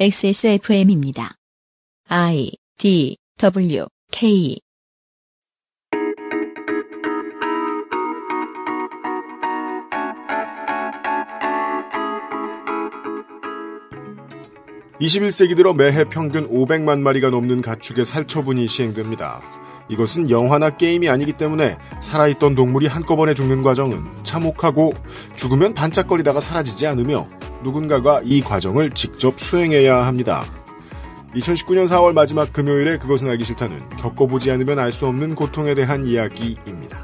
XSFM입니다. I D W K (21세기) 들어 매해 평균 (500만) 마리가 넘는 가축의 살처분이 시행됩니다. 이것은 영화나 게임이 아니기 때문에 살아있던 동물이 한꺼번에 죽는 과정은 참혹하고 죽으면 반짝거리다가 사라지지 않으며 누군가가 이 과정을 직접 수행해야 합니다. 2019년 4월 마지막 금요일에 그것은 알기 싫다는 겪어보지 않으면 알 수 없는 고통에 대한 이야기입니다.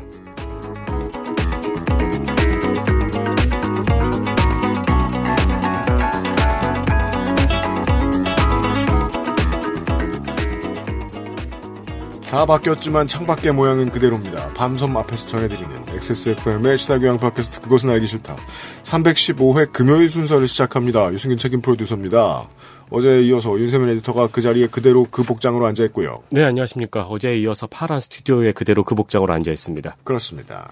다 바뀌었지만 창밖의 모양은 그대로입니다. 밤섬 앞에서 전해드리는 XSFM의 시사교양 팟캐스트 그것은 알기 싫다. 315회 금요일 순서를 시작합니다. 유승균 책임 프로듀서입니다. 어제에 이어서 윤세민 에디터가 그 자리에 그대로 그 복장으로 앉아 있고요. 네, 안녕하십니까. 어제에 이어서 파란 스튜디오에 그대로 그 복장으로 앉아 있습니다. 그렇습니다.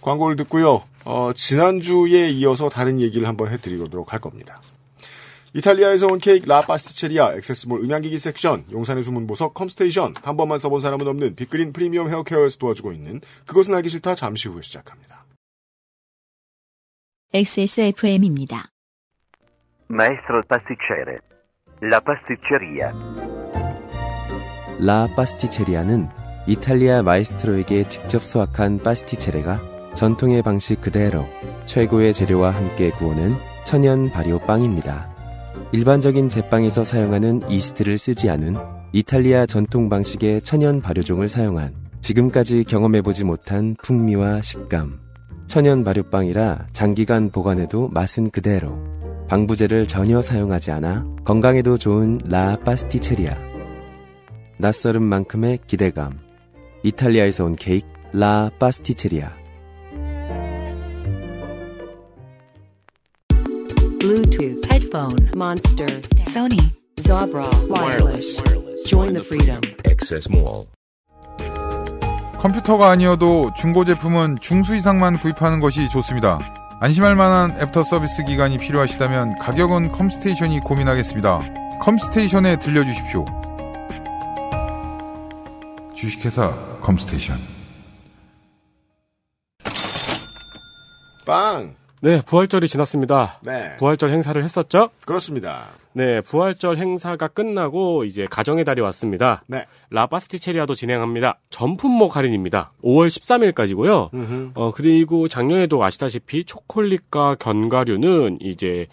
광고를 듣고요. 어, 지난주에 이어서 다른 얘기를 한번 해드리도록 할 겁니다. 이탈리아에서 온 케이크 라 파스티체리아, 액세스몰 음향기기 섹션, 용산의 숨은 보석 컴스테이션, 한 번만 써본 사람은 없는 빅그린 프리미엄 헤어케어에서 도와주고 있는 그것은 알기 싫다 잠시 후에 시작합니다. XSFM입니다. 마 a 스 s t r 스티체 s t i c c e r e 라 파스티체리아는 이탈리아 마이스트로에게 직접 수확한 파스티체레가 전통의 방식 그대로 최고의 재료와 함께 구우는 천연 발효 빵입니다. 일반적인 제빵에서 사용하는 이스트를 쓰지 않은 이탈리아 전통 방식의 천연 발효종을 사용한 지금까지 경험해보지 못한 풍미와 식감. 천연 발효빵이라 장기간 보관해도 맛은 그대로. 방부제를 전혀 사용하지 않아 건강에도 좋은 라 파스티체리아. 낯설은 만큼의 기대감. 이탈리아에서 온 케이크 라 파스티체리아. Bluetooth, headphone, Monster, Sony, Zabra, wireless. Join the freedom. Access Mall. 컴퓨터가 아니어도 중고 제품은 중수 이상만 구입하는 것이 좋습니다. 안심할 만한 애프터 서비스 기간이 필요하시다면 가격은 컴스테이션이 고민하겠습니다. 컴스테이션에 들려주십시오. 주식회사 컴스테이션. 빵! 네, 부활절이 지났습니다. 네. 부활절 행사를 했었죠? 그렇습니다. 네, 부활절 행사가 끝나고 이제 가정의 달이 왔습니다. 네. 라파스티체리아도 진행합니다. 전품목 할인입니다. 5월 13일까지고요. 음흠. 어 그리고 작년에도 아시다시피 초콜릿과 견과류는 이제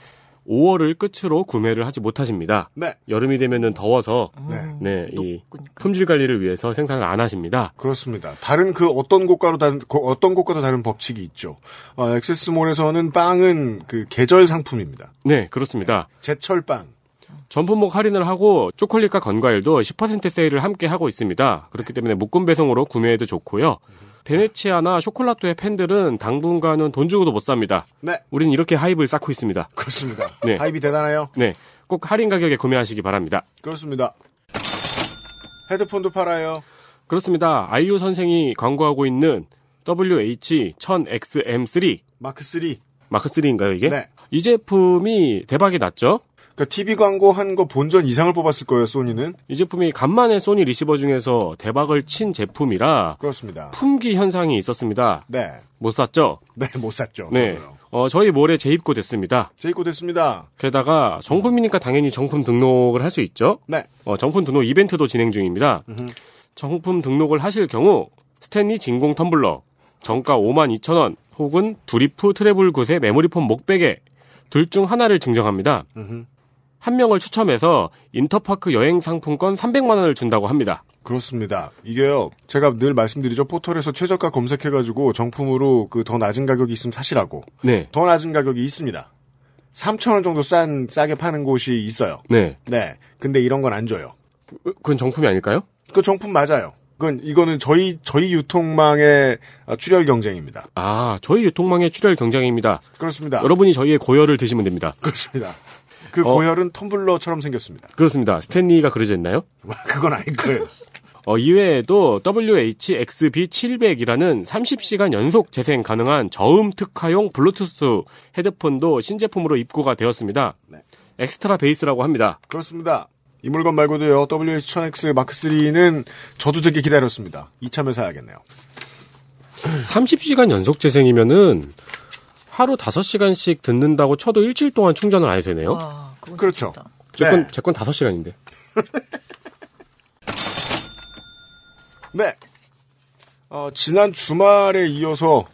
5월을 끝으로 구매를 하지 못하십니다. 네. 여름이 되면은 더워서 음. 네. 네, 이 품질 관리를 위해서 생산을 안 하십니다. 그렇습니다. 다른 그 어떤 곳과로 다른 그 어떤 고가도 다른 법칙이 있죠. 어, 액세스몰에서는 빵은 그 계절 상품입니다. 네, 그렇습니다. 네. 제철 빵. 전품목 할인을 하고 초콜릿과 건과일도 10% 세일을 함께 하고 있습니다. 그렇기 때문에 묶음 배송으로 구매해도 좋고요. 음. 베네치아나 쇼콜라토의 팬들은 당분간은 돈 주고도 못 삽니다. 네. 우린 이렇게 하입을 쌓고 있습니다. 그렇습니다. 네. 하입이 대단해요. 네. 꼭 할인 가격에 구매하시기 바랍니다. 그렇습니다. 헤드폰도 팔아요. 그렇습니다. 아이유 선생이 광고하고 있는 WH-1000XM3 마크 3 마크 3인가요 이게? 네. 이 제품이 대박이 났죠. 그러니까 TV 광고 한 거 본전 이상을 뽑았을 거예요, 소니는. 이 제품이 간만에 소니 리시버 중에서 대박을 친 제품이라 그렇습니다. 품귀 현상이 있었습니다. 네. 못 샀죠? 네, 못 샀죠. 네. 저도요. 어, 저희 몰에 재입고됐습니다. 재입고됐습니다. 게다가 정품이니까 당연히 정품 등록을 할 수 있죠. 네. 어, 정품 등록 이벤트도 진행 중입니다. 으흠. 정품 등록을 하실 경우 스탠리 진공 텀블러 정가 52,000원 혹은 두리프 트래블 굿의 메모리폼 목베개 둘 중 하나를 증정합니다. 으흠. 한 명을 추첨해서 인터파크 여행 상품권 300만 원을 준다고 합니다. 그렇습니다. 이게요. 제가 늘 말씀드리죠. 포털에서 최저가 검색해가지고 정품으로 그 더 낮은 가격이 있으면 사시라고. 네. 더 낮은 가격이 있습니다. 3,000원 정도 싼, 싸게 파는 곳이 있어요. 네. 네. 근데 이런 건 안 줘요. 그건 정품이 아닐까요? 그 정품 맞아요. 그건, 이거는 저희, 저희 유통망의 출혈 경쟁입니다. 아, 저희 유통망의 출혈 경쟁입니다. 그렇습니다. 여러분이 저희의 고열을 드시면 됩니다. 그렇습니다. 그 어, 고혈은 텀블러처럼 생겼습니다. 그렇습니다. 스탠리가 그려져 있나요? 그건 아닐 거예요. 어, 이외에도 WHXB700이라는 30시간 연속 재생 가능한 저음 특화용 블루투스 헤드폰도 신제품으로 입고가 되었습니다. 네. 엑스트라 베이스라고 합니다. 그렇습니다. 이 물건 말고도요, WH1000X 마크3는 저도 되게 기다렸습니다. 이참에 사야겠네요. 30시간 연속 재생이면은 하루 5시간씩 듣는다고 쳐도 일주일 동안 충전을 안 해도 되네요. 와. 그렇죠. 제건 네. 제건 5시간인데. 네. 어, 지난 주말에 이어서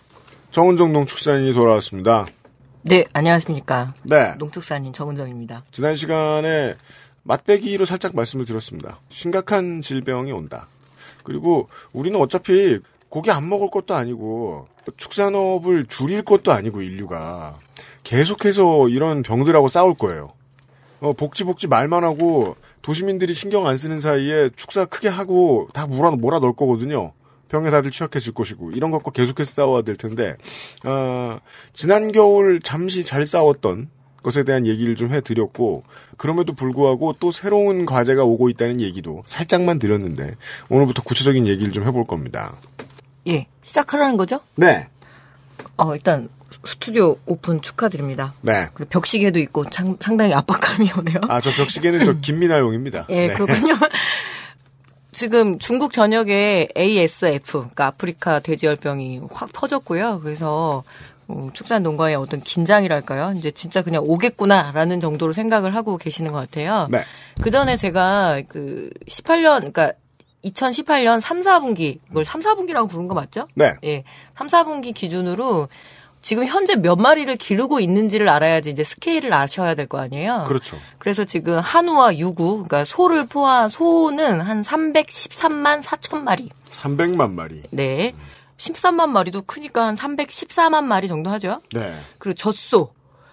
정은정 농축산인이 돌아왔습니다. 네, 안녕하십니까. 네. 농축산인 정은정입니다. 지난 시간에 맛배기로 살짝 말씀을 드렸습니다. 심각한 질병이 온다. 그리고 우리는 어차피 고기 안 먹을 것도 아니고 축산업을 줄일 것도 아니고 인류가 계속해서 이런 병들하고 싸울 거예요. 어, 복지 복지 말만 하고 도시민들이 신경 안 쓰는 사이에 축사 크게 하고 다 몰아 몰아 넣을 거거든요. 병에 다들 취약해질 것이고 이런 것과 계속해서 싸워야 될 텐데 어, 지난 겨울 잠시 잘 싸웠던 것에 대한 얘기를 좀 해드렸고 그럼에도 불구하고 또 새로운 과제가 오고 있다는 얘기도 살짝만 드렸는데 오늘부터 구체적인 얘기를 좀 해볼 겁니다. 예, 시작하라는 거죠? 네. 어, 일단 스튜디오 오픈 축하드립니다. 네. 그리고 벽시계도 있고 참, 상당히 압박감이 오네요. 아, 저 벽시계는 저 김민아용입니다. 예, 네. 그렇군요. 지금 중국 전역에 ASF, 그러니까 아프리카 돼지열병이 확 퍼졌고요. 그래서 어, 축산 농가의 어떤 긴장이랄까요? 이제 진짜 그냥 오겠구나라는 정도로 생각을 하고 계시는 것 같아요. 네. 그 전에 제가 그 18년, 그러니까 2018년 3, 4분기, 이걸 3, 4분기라고 부른 거 맞죠? 네. 예. 3, 4분기 기준으로 지금 현재 몇 마리를 기르고 있는지를 알아야지 이제 스케일을 아셔야 될 거 아니에요. 그렇죠. 그래서 지금 한우와 유구, 그러니까 소를 포함 소는 한 313만 4천 마리. 300만 마리. 네. 13만 마리도 크니까 한 314만 마리 정도 하죠. 네. 그리고 젖소.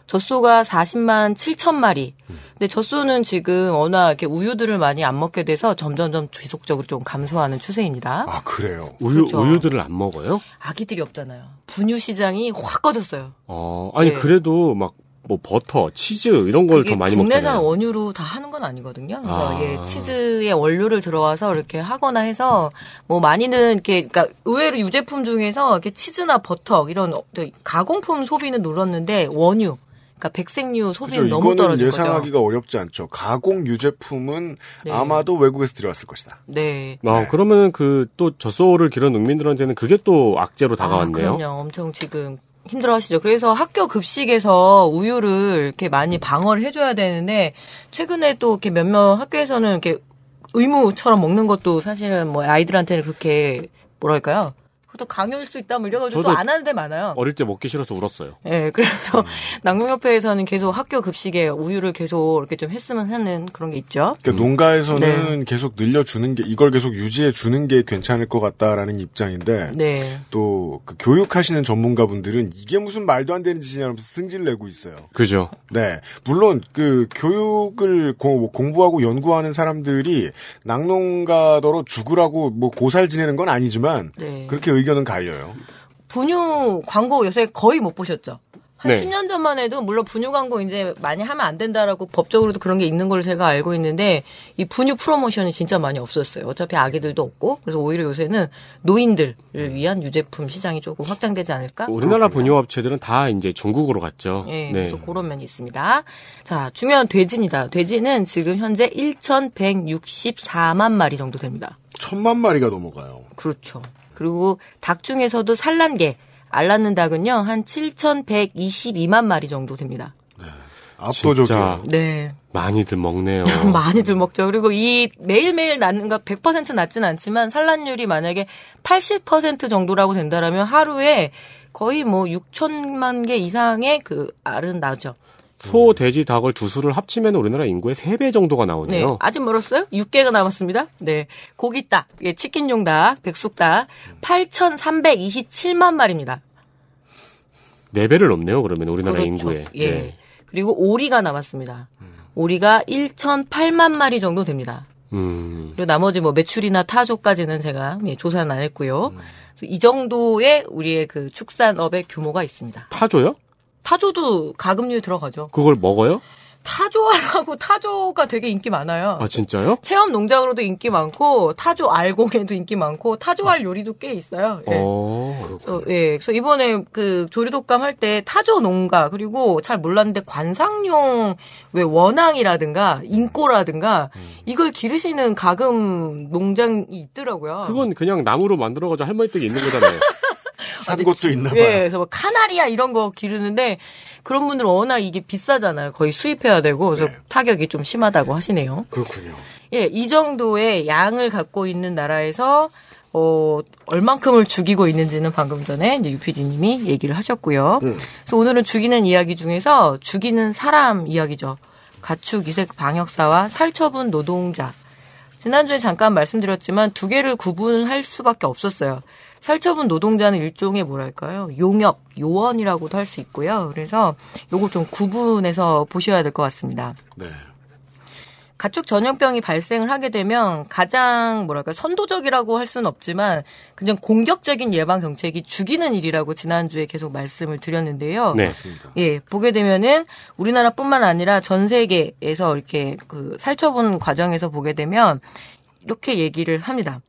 젖소가 40만 7천 마리. 근데 젖소는 지금 워낙 이렇게 우유들을 많이 안 먹게 돼서 점점점 지속적으로 좀 감소하는 추세입니다. 아 그래요? 우유 그렇죠. 우유들을 안 먹어요? 아기들이 없잖아요. 분유 시장이 확 꺼졌어요. 어, 아니 네. 그래도 막 뭐 버터, 치즈 이런 걸 더 많이 먹잖아요. 국내산 원유로 다 하는 건 아니거든요. 그래서 아. 예, 치즈의 원료를 들어와서 이렇게 하거나 해서 뭐 많이는 이렇게 그러니까 의외로 유제품 중에서 이렇게 치즈나 버터 이런 어, 가공품 소비는 늘었는데 원유 그러니까 백색류 소비는 그렇죠. 너무 떨어질 예상하기가 거죠. 어렵지 않죠. 가공 유제품은 네. 아마도 외국에서 들어왔을 것이다. 네. 아, 네. 그러면 그또 젖소를 기른 농민들한테는 그게 또 악재로 아, 다가왔네요. 아, 그럼요. 엄청 지금 힘들어 하시죠. 그래서 학교 급식에서 우유를 이렇게 많이 방어를 해줘야 되는데 최근에 또 이렇게 몇몇 학교에서는 이렇게 의무처럼 먹는 것도 사실은 뭐 아이들한테는 그렇게 뭐랄까요? 또 강요일 수 있다 물려가지고또안 뭐 하는 데 많아요. 어릴 때 먹기 싫어서 울었어요. 예, 네, 그래서 음. 남궁협회에서는 계속 학교 급식에 우유를 계속 이렇게 좀 했으면 하는 그런 게 있죠. 그러니까 음. 농가에서는 네. 계속 늘려주는 게 이걸 계속 유지해 주는 게 괜찮을 것 같다라는 입장인데 네. 또그 교육하시는 전문가분들은 이게 무슨 말도 안 되는 짓이냐면서 승질 내고 있어요. 그죠. 네, 물론 그 교육을 고, 공부하고 연구하는 사람들이 낙농가더러 죽으라고 뭐 고살 지내는 건 아니지만 네. 그렇게 의 의견은 갈려요. 분유 광고 요새 거의 못 보셨죠? 한 네. 10년 전만 해도 물론 분유 광고 이제 많이 하면 안 된다라고 법적으로도 그런 게 있는 걸 제가 알고 있는데 이 분유 프로모션이 진짜 많이 없었어요. 어차피 아기들도 없고 그래서 오히려 요새는 노인들을 음. 위한 유제품 시장이 조금 확장되지 않을까? 우리나라 분유 업체들은 다 이제 중국으로 갔죠. 네, 네. 그래서 그런 면이 있습니다. 자, 중요한 돼지입니다. 돼지는 지금 현재 1,164만 마리 정도 됩니다. 천만 마리가 넘어가요. 그렇죠. 그리고 닭 중에서도 산란계 알라는 닭은요 한 7,122만 마리 정도 됩니다. 네. 압도적이 네. 많이들 먹네요. 많이들 먹죠. 그리고 이 매일매일 낳는가 100% 낳진 않지만 산란율이 만약에 80% 정도라고 된다라면 하루에 거의 뭐 6천만 개 이상의 그 알은 나죠. 소, 돼지, 닭을 두 수를 합치면 우리나라 인구의 3배 정도가 나오네요. 네, 아직 멀었어요? 6개가 남았습니다. 네. 고기닭, 예, 치킨용 닭, 백숙닭 8,327만 마리입니다. 4배를 넘네요. 그러면 우리나라 그렇죠. 인구에. 예. 네. 그리고 오리가 남았습니다. 오리가 1,008만 마리 정도 됩니다. 음. 그리고 나머지 뭐 매출이나 타조까지는 제가 예, 조사는 안 했고요. 음. 이 정도의 우리의 그 축산업의 규모가 있습니다. 타조요? 타조도 가금류에 들어가죠. 그걸 먹어요? 타조알하고 타조가 되게 인기 많아요. 아 진짜요? 체험 농장으로도 인기 많고 타조 알공에도 인기 많고 타조알 아. 요리도 꽤 있어요. 예. 오, 어, 그래서, 예. 그래서 이번에 그조리독감할 때 타조 농가 그리고 잘 몰랐는데 관상용 왜 원앙이라든가 인꼬라든가 음. 이걸 기르시는 가금 농장이 있더라고요. 그건 그냥 나무로 만들어가지고 할머니 댁에 있는 거잖아요. 산 곳도 있나 예, 봐요. 예, 그래서 뭐 카나리아 이런 거 기르는데 그런 분들은 워낙 이게 비싸잖아요. 거의 수입해야 되고 그래서 네. 타격이 좀 심하다고 하시네요. 그렇군요. 예, 이 정도의 양을 갖고 있는 나라에서 어, 얼만큼을 죽이고 있는지는 방금 전에 이제 유피디님이 얘기를 하셨고요. 음. 그래서 오늘은 죽이는 이야기 중에서 죽이는 사람 이야기죠. 가축 이색 방역사와 살처분 노동자. 지난주에 잠깐 말씀드렸지만 두 개를 구분할 수밖에 없었어요. 살처분 노동자는 일종의 뭐랄까요? 용역, 요원이라고도 할 수 있고요. 그래서 요걸 좀 구분해서 보셔야 될 것 같습니다. 네. 가축 전염병이 발생을 하게 되면 가장 뭐랄까 선도적이라고 할 수는 없지만 그냥 공격적인 예방 정책이 죽이는 일이라고 지난주에 계속 말씀을 드렸는데요. 네, 맞습니다. 예, 보게 되면은 우리나라뿐만 아니라 전 세계에서 이렇게 그 살처분 과정에서 보게 되면 이렇게 얘기를 합니다.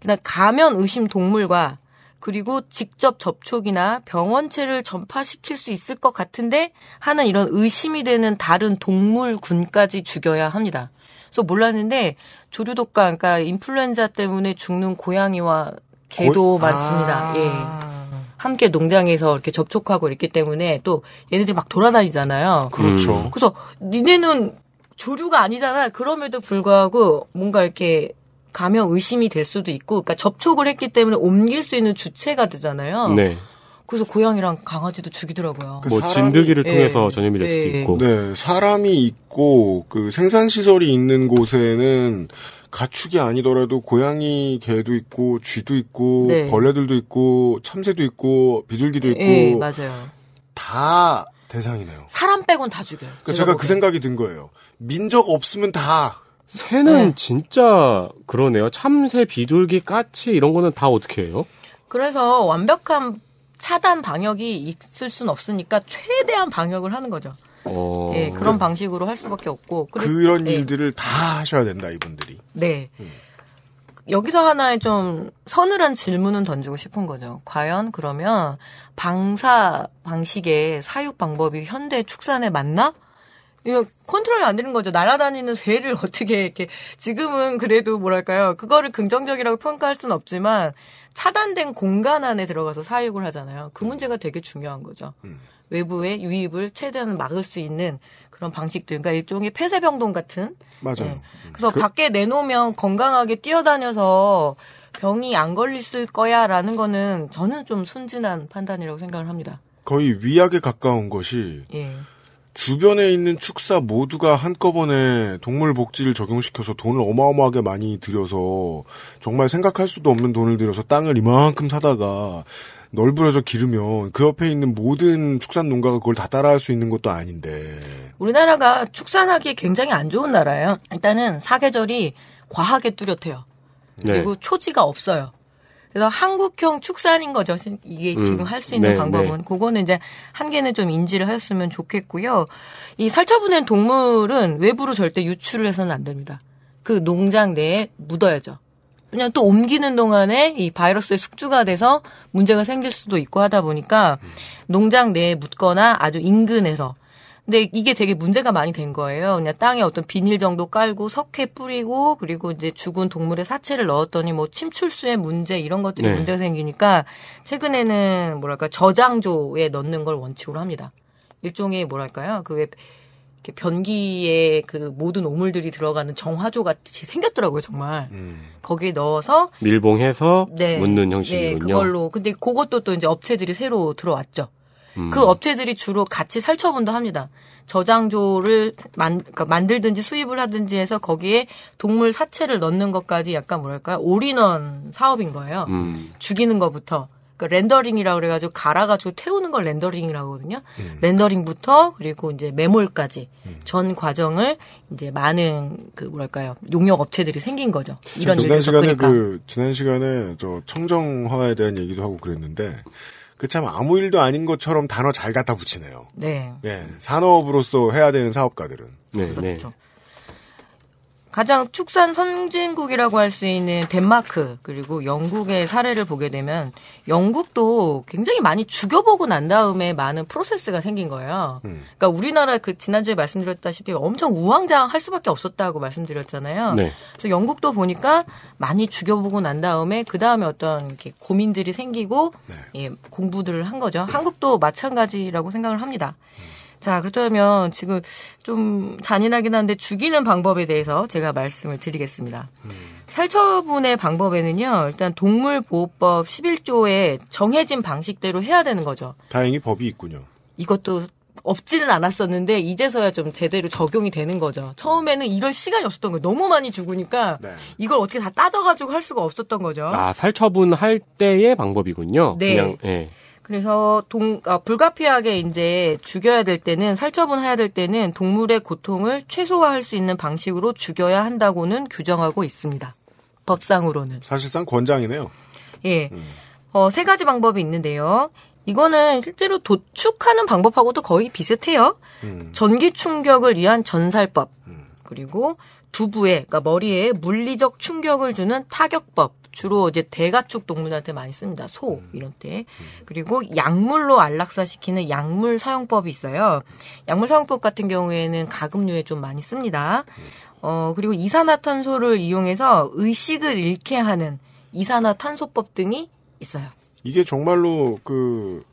일단 그러니까 가면 의심 동물과 그리고 직접 접촉이나 병원체를 전파시킬 수 있을 것 같은데 하는 이런 의심이 되는 다른 동물군까지 죽여야 합니다. 그래서 몰랐는데 조류독감, 그러니까 인플루엔자 때문에 죽는 고양이와 개도 고... 많습니다. 아~ 예. 함께 농장에서 이렇게 접촉하고 있기 때문에 또 얘네들 이막 돌아다니잖아요. 그렇죠. 음. 그래서 니네는 조류가 아니잖아. 그럼에도 불구하고 뭔가 이렇게 감염 의심이 될 수도 있고, 그러니까 접촉을 했기 때문에 옮길 수 있는 주체가 되잖아요. 네. 그래서 고양이랑 강아지도 죽이더라고요. 그뭐 사람이, 진드기를 예. 통해서 예, 전염이 될 수도 예. 있고. 네, 사람이 있고 그 생산 시설이 있는 곳에는 가축이 아니더라도 고양이, 개도 있고 쥐도 있고 네. 벌레들도 있고 참새도 있고 비둘기도 예, 있고. 예, 맞아요. 다 대상이네요. 사람 빼곤 다 죽여요. 그러니까 제가, 제가 그 생각이 든 거예요. 민족 없으면 다 새는 네. 진짜 그러네요. 참새, 비둘기, 까치 이런 거는 다 어떻게 해요? 그래서 완벽한 차단 방역이 있을 순 없으니까 최대한 방역을 하는 거죠. 어... 예, 그런 방식으로 할 수밖에 없고 그런 예. 일들을 다 하셔야 된다 이분들이. 네. 음. 여기서 하나의 좀 서늘한 질문은 던지고 싶은 거죠. 과연 그러면 방사 방식의 사육 방법이 현대 축산에 맞나? 이거 컨트롤이 안 되는 거죠. 날아다니는 새를 어떻게 이렇게 지금은 그래도 뭐랄까요. 그거를 긍정적이라고 평가할 수는 없지만 차단된 공간 안에 들어가서 사육을 하잖아요. 그 음. 문제가 되게 중요한 거죠. 음. 외부의 유입을 최대한 막을 수 있는 그런 방식들, 그러니까 일종의 폐쇄병동 같은. 맞아요. 네. 음. 그래서 그... 밖에 내놓으면 건강하게 뛰어다녀서 병이 안 걸릴 거야라는 거는 저는 좀 순진한 판단이라고 생각을 합니다. 거의 위약에 가까운 것이 예. 주변에 있는 축사 모두가 한꺼번에 동물 복지를 적용시켜서 돈을 어마어마하게 많이 들여서 정말 생각할 수도 없는 돈을 들여서 땅을 이만큼 사다가 널브러져 기르면 그 옆에 있는 모든 축산 농가가 그걸 다 따라할 수 있는 것도 아닌데 우리나라가 축산하기에 굉장히 안 좋은 나라예요. 일단은 사계절이 과하게 뚜렷해요. 네. 그리고 네. 초지가 없어요. 그래서 한국형 축산인 거죠. 이게 음, 지금 할 수 있는 네, 방법은 네. 그거는 이제 한계는 좀 인지를 하였으면 좋겠고요. 이 살처분된 동물은 외부로 절대 유출을 해서는 안 됩니다. 그 농장 내에 묻어야죠. 그냥 또 옮기는 동안에 이 바이러스의 숙주가 돼서 문제가 생길 수도 있고 하다 보니까 농장 내에 묻거나 아주 인근에서 근데 이게 되게 문제가 많이 된 거예요. 그냥 땅에 어떤 비닐 정도 깔고 석회 뿌리고 그리고 이제 죽은 동물의 사체를 넣었더니 뭐 침출수의 문제 이런 것들이 네. 문제가 생기니까 최근에는 뭐랄까 저장조에 넣는 걸 원칙으로 합니다. 일종의 뭐랄까요 그왜 이렇게 변기에 그 모든 오물들이 들어가는 정화조 같이 생겼더라고요 정말 음. 거기에 넣어서 밀봉해서 네, 묻는 형식이군요. 네, 그걸로 근데 그것도 또 이제 업체들이 새로 들어왔죠. 그 음. 그 업체들이 주로 같이 살처분도 합니다. 저장조를 만, 그러니까 만들든지 수입을 하든지 해서 거기에 동물 사체를 넣는 것까지 약간 뭐랄까요 올인원 사업인 거예요. 음. 죽이는 것부터 그러니까 렌더링이라고 그래가지고 갈아가지고 태우는 걸 렌더링이라고 하거든요. 음. 렌더링부터 그리고 이제 매몰까지 음. 전 과정을 이제 많은 그 뭐랄까요 용역 업체들이 생긴 거죠. 이런 지난 시간에 그 지난 시간에 저 청정화에 대한 얘기도 하고 그랬는데 그참 아무 일도 아닌 것처럼 단어 잘 갖다 붙이네요. 네. 예, 산업으로서 해야 되는 사업가들은. 네, 네. 그렇죠. 네. 가장 축산 선진국이라고 할 수 있는 덴마크 그리고 영국의 사례를 보게 되면 영국도 굉장히 많이 죽여보고 난 다음에 많은 프로세스가 생긴 거예요. 음. 그러니까 우리나라 그 지난주에 말씀드렸다시피 엄청 우왕좌왕할 수밖에 없었다고 말씀드렸잖아요. 네. 그래서 영국도 보니까 많이 죽여보고 난 다음에 그 다음에 어떤 이렇게 고민들이 생기고 네. 예, 공부들을 한 거죠. 한국도 마찬가지라고 생각을 합니다. 음. 자, 그렇다면 지금 좀 잔인하긴 한데 죽이는 방법에 대해서 제가 말씀을 드리겠습니다. 음. 살처분의 방법에는요, 일단 동물보호법 11조에 정해진 방식대로 해야 되는 거죠. 다행히 법이 있군요. 이것도 없지는 않았었는데 이제서야 좀 제대로 적용이 되는 거죠. 처음에는 이럴 시간이 없었던 거예요. 너무 많이 죽으니까 네. 이걸 어떻게 다 따져가지고 할 수가 없었던 거죠. 아 살처분 할 때의 방법이군요. 네. 그냥, 네. 그래서 동 아, 불가피하게 이제 죽여야 될 때는 살처분해야 될 때는 동물의 고통을 최소화할 수 있는 방식으로 죽여야 한다고는 규정하고 있습니다. 법상으로는 사실상 권장이네요. 예. 음. 어, 세 가지 방법이 있는데요. 이거는 실제로 도축하는 방법하고도 거의 비슷해요. 음. 전기 충격을 위한 전살법. 음. 그리고 두부에, 그러니까 머리에 물리적 충격을 주는 타격법. 주로 이제 대가축 동물한테 많이 씁니다. 소 음. 이런 때. 음. 그리고 약물로 안락사시키는 약물 사용법이 있어요. 약물 사용법 같은 경우에는 가금류에 좀 많이 씁니다. 음. 어, 그리고 이산화탄소를 이용해서 의식을 잃게 하는 이산화탄소법 등이 있어요. 이게 정말로 그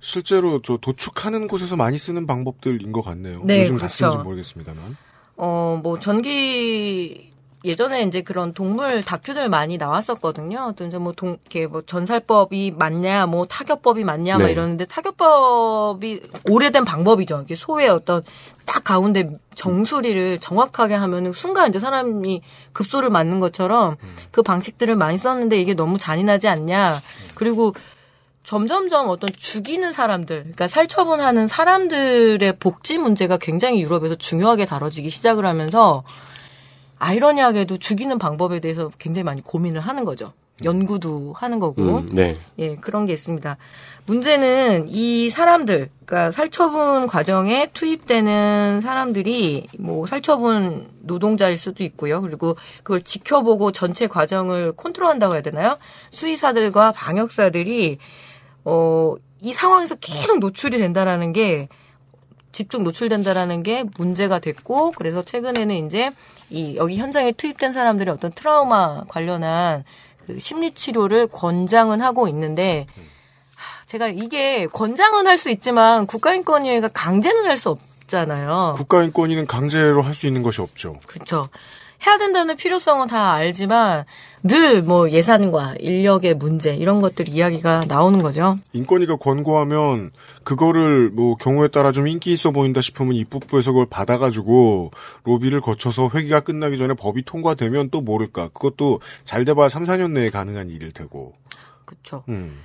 실제로 저 도축하는 곳에서 많이 쓰는 방법들인 것 같네요. 네, 요즘 그렇죠. 다 쓰는지 모르겠습니다만. 어, 뭐 전기 예전에 이제 그런 동물 다큐들 많이 나왔었거든요. 또이뭐 동, 이렇게 뭐 전살법이 맞냐, 뭐 타격법이 맞냐, 네. 막 이러는데 타격법이 오래된 방법이죠. 이게 소의 어떤 딱 가운데 정수리를 정확하게 하면은 순간 이제 사람이 급소를 맞는 것처럼 그 방식들을 많이 썼는데 이게 너무 잔인하지 않냐. 그리고 점점점 어떤 죽이는 사람들, 그러니까 살처분하는 사람들의 복지 문제가 굉장히 유럽에서 중요하게 다뤄지기 시작을 하면서 아이러니하게도 죽이는 방법에 대해서 굉장히 많이 고민을 하는 거죠. 음. 연구도 하는 거고. 음, 네. 예, 그런 게 있습니다. 문제는 이 사람들, 그러니까 살처분 과정에 투입되는 사람들이 뭐 살처분 노동자일 수도 있고요. 그리고 그걸 지켜보고 전체 과정을 컨트롤한다고 해야 되나요? 수의사들과 방역사들이 어, 이 상황에서 계속 노출이 된다라는 게 집중 노출된다라는 게 문제가 됐고 그래서 최근에는 이제 이 여기 현장에 투입된 사람들의 어떤 트라우마 관련한 그 심리 치료를 권장은 하고 있는데 제가 이게 권장은 할 수 있지만 국가인권위가 강제는 할 수 없잖아요. 국가인권위는 강제로 할 수 있는 것이 없죠. 그렇죠. 해야 된다는 필요성은 다 알지만 늘뭐 예산과 인력의 문제 이런 것들 이야기가 나오는 거죠. 인권위가 그 권고하면 그거를 뭐 경우에 따라 좀 인기 있어 보인다 싶으면 입법부에서 그걸 받아가지고 로비를 거쳐서 회기가 끝나기 전에 법이 통과되면 또 모를까. 그것도 잘 돼봐야 3, 4년 내에 가능한 일일 테고. 그렇죠. 음.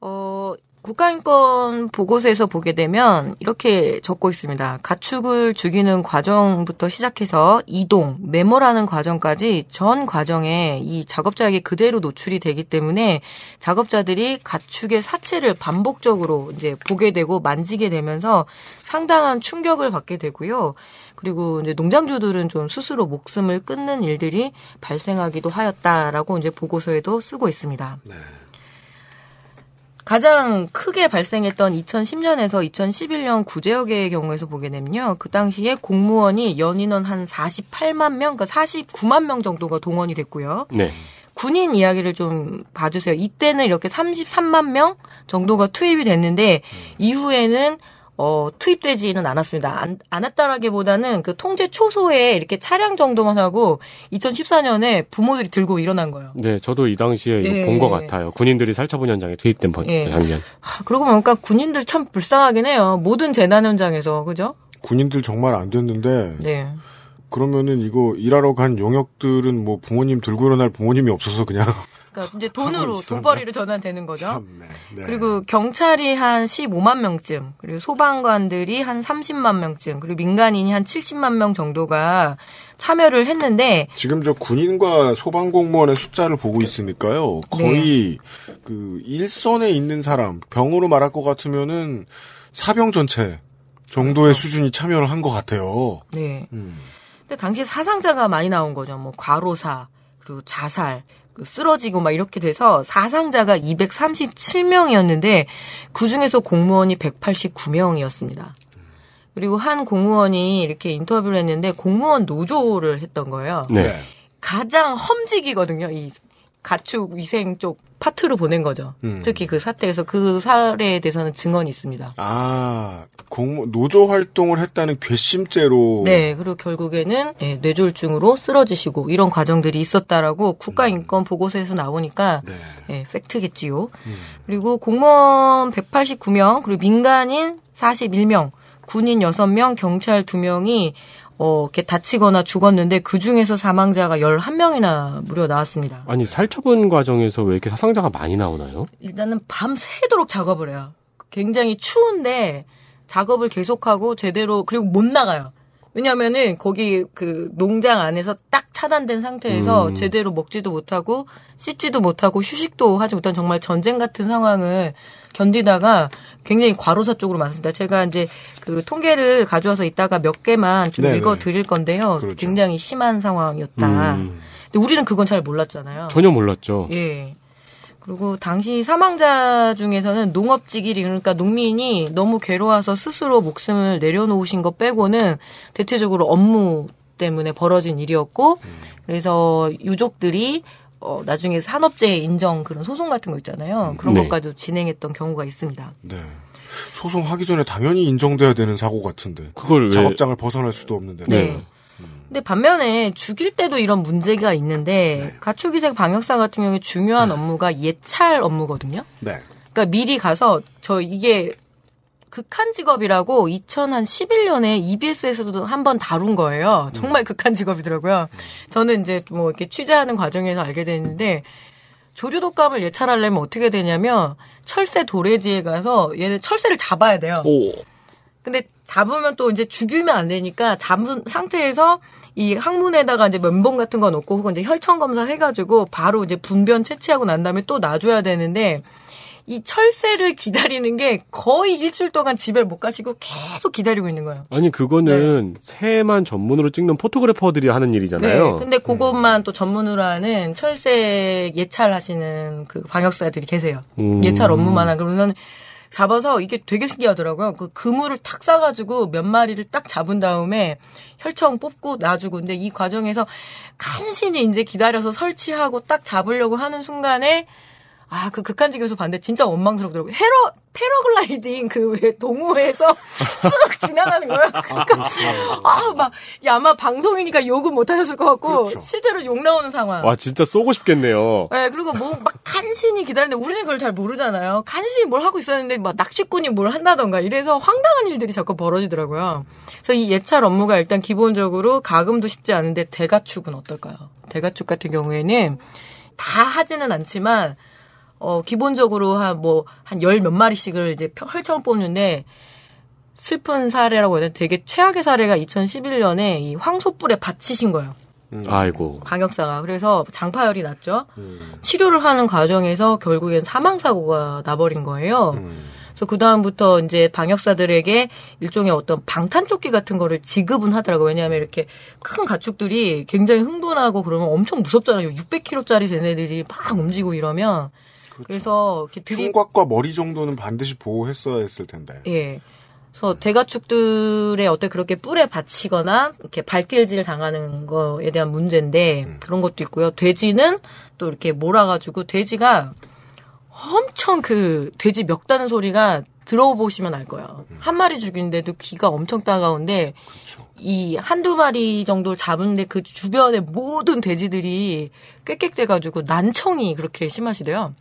어, 국가인권 보고서에서 보게 되면 이렇게 적고 있습니다. 가축을 죽이는 과정부터 시작해서 이동, 메모라는 과정까지 전 과정에 이 작업자에게 그대로 노출이 되기 때문에 작업자들이 가축의 사체를 반복적으로 이제 보게 되고 만지게 되면서 상당한 충격을 받게 되고요. 그리고 이제 농장주들은 좀 스스로 목숨을 끊는 일들이 발생하기도 하였다라고 이제 보고서에도 쓰고 있습니다. 네. 가장 크게 발생했던 2010년에서 2011년 구제역의 경우에서 보게 되면요. 그 당시에 공무원이 연인원 한 48만 명, 그러니까 49만 명 정도가 동원이 됐고요. 네. 군인 이야기를 좀 봐주세요. 이때는 이렇게 33만 명 정도가 투입이 됐는데 음. 이후에는 어, 투입되지는 않았습니다. 안, 않았다라기보다는 그 통제 초소에 이렇게 차량 정도만 하고 2014년에 부모들이 들고 일어난 거예요. 네, 저도 이 당시에 네. 본것 예. 같아요. 군인들이 살처분 현장에 투입된 네. 장면. 하, 그러고 보니까 그러니까 군인들 참 불쌍하긴 해요. 모든 재난 현장에서 그죠? 군인들 정말 안 됐는데. 네. 그러면은 이거 일하러 간 용역들은 뭐 부모님 들고 일어날 부모님이 없어서 그냥 그러니까 이제 돈으로 돈벌이로 전환되는 거죠. 참네. 네. 그리고 경찰이 한 15만 명쯤, 그리고 소방관들이 한 30만 명쯤, 그리고 민간인이 한 70만 명 정도가 참여를 했는데 지금 저 군인과 소방 공무원의 숫자를 보고 있으니까요. 거의 네. 그 일선에 있는 사람, 병으로 말할 것 같으면은 사병 전체 정도의 그렇죠. 수준이 참여를 한 것 같아요. 네. 음. 근데 당시 사상자가 많이 나온 거죠. 뭐 과로사, 그리고 자살, 그 쓰러지고 막 이렇게 돼서 사상자가 237명이었는데 그 중에서 공무원이 189명이었습니다. 그리고 한 공무원이 이렇게 인터뷰를 했는데 공무원 노조를 했던 거예요. 네. 네. 가장 험직이거든요. 이 가축 위생 쪽 파트로 보낸 거죠. 음. 특히 그 사태에서 그 사례에 대해서는 증언이 있습니다. 아, 공 노조 활동을 했다는 괘씸죄로 네 그리고 결국에는 네, 뇌졸중으로 쓰러지시고 이런 과정들이 있었다라고 국가인권 보고서에서 나오니까 네. 네, 팩트겠지요. 음. 그리고 공무원 189명 그리고 민간인 41명 군인 6명 경찰 2명이 어, 이렇게 다치거나 죽었는데 그 중에서 사망자가 11명이나 무려 나왔습니다. 아니, 살처분 과정에서 왜 이렇게 사상자가 많이 나오나요? 일단은 밤새도록 작업을 해요. 굉장히 추운데 작업을 계속하고 제대로 그리고 못 나가요. 왜냐면은 거기 그 농장 안에서 딱 차단된 상태에서 음. 제대로 먹지도 못하고 씻지도 못하고 휴식도 하지 못한 정말 전쟁 같은 상황을 견디다가 굉장히 과로사 쪽으로 많습니다. 제가 이제 그 통계를 가져와서 이따가 몇 개만 좀 네네. 읽어 드릴 건데요. 그렇죠. 굉장히 심한 상황이었다. 음. 근데 우리는 그건 잘 몰랐잖아요. 전혀 몰랐죠. 예. 그리고 당시 사망자 중에서는 농업직기리 그러니까 농민이 너무 괴로워서 스스로 목숨을 내려놓으신 것 빼고는 대체적으로 업무 때문에 벌어진 일이었고 그래서 유족들이 어, 나중에 산업재해 인정 그런 소송 같은 거 있잖아요. 그런 네. 것까지도 진행했던 경우가 있습니다. 네. 소송하기 전에 당연히 인정돼야 되는 사고 같은데 그걸 작업장을 벗어날 수도 없는데. 네. 네. 근데 반면에 죽일 때도 이런 문제가 있는데 네. 가축위생 방역사 같은 경우에 중요한 네. 업무가 예찰 업무거든요. 네. 그러니까 미리 가서 저 이게 극한 직업이라고 2011년에 EBS에서도 한 번 다룬 거예요. 음. 정말 극한 직업이더라고요. 음. 저는 이제 뭐 이렇게 취재하는 과정에서 알게 됐는데 조류 독감을 예찰하려면 어떻게 되냐면 철새 도래지에 가서 얘네 철새를 잡아야 돼요. 오. 근데 잡으면 또 이제 죽이면 안 되니까 잡은 상태에서 이 항문에다가 이제 면봉 같은 거놓고 혹은 이제 혈청 검사 해가지고 바로 이제 분변 채취하고 난 다음에 또 놔줘야 되는데 이 철새를 기다리는 게 거의 일주일 동안 집에 못 가시고 계속 기다리고 있는 거예요. 아니 그거는 네. 새만 전문으로 찍는 포토그래퍼들이 하는 일이잖아요. 네. 근데 그것만 음. 또 전문으로 하는 철새 예찰하시는 그 방역사들이 계세요. 음. 예찰 업무만 한 그러면 잡아서 이게 되게 신기하더라고요. 그 그물을 탁 싸가지고 몇 마리를 딱 잡은 다음에 혈청 뽑고 놔주고 근데 이 과정에서 간신히 이제 기다려서 설치하고 딱 잡으려고 하는 순간에 아, 그 극한지 교수 봤는데 진짜 원망스럽더라고. 헤러, 패러글라이딩 그왜 동호회에서 쓱 지나가는 거요 그러니까, 그렇죠. 아, 막, 야, 아마 방송이니까 욕은 못 하셨을 것 같고, 그렇죠. 실제로 욕 나오는 상황. 와, 진짜 쏘고 싶겠네요. 네, 그리고 뭐, 막 간신히 기다렸는데 우리는 그걸 잘 모르잖아요. 간신히 뭘 하고 있었는데, 막 낚시꾼이 뭘 한다던가, 이래서 황당한 일들이 자꾸 벌어지더라고요. 그래서 이 예찰 업무가 일단 기본적으로 가금도 쉽지 않은데, 대가축은 어떨까요? 대가축 같은 경우에는 다 하지는 않지만, 어, 기본적으로 한 뭐, 한 열 몇 마리씩을 이제 펼쳐 뽑는데, 슬픈 사례라고 해야 되나? 되게 최악의 사례가 2011년에 이 황소뿔에 받치신 거예요. 음. 아이고. 방역사가. 그래서 장파열이 났죠. 음. 치료를 하는 과정에서 결국엔 사망사고가 나버린 거예요. 음. 그래서 그다음부터 이제 방역사들에게 일종의 어떤 방탄조끼 같은 거를 지급은 하더라고요. 왜냐하면 이렇게 큰 가축들이 굉장히 흥분하고 그러면 엄청 무섭잖아요. 600kg짜리 된 애들이 막 움직이고 이러면. 그렇죠. 그래서 이렇게 드립... 흉곽과 머리 정도는 반드시 보호했어야 했을 텐데. 예. 그래서 대가축들의 어때 그렇게 뿔에 받치거나 이렇게 발길질 당하는 거에 대한 문제인데 음. 그런 것도 있고요. 돼지는 또 이렇게 몰아가지고 돼지가 엄청 그 돼지 멱다는 소리가 들어보시면 알 거예요. 음. 한 마리 죽이는데도 귀가 엄청 따가운데 그쵸. 이 한두 마리 정도를 잡는데그 주변의 모든 돼지들이 꽥꽥 돼가지고 난청이 그렇게 심하시대요.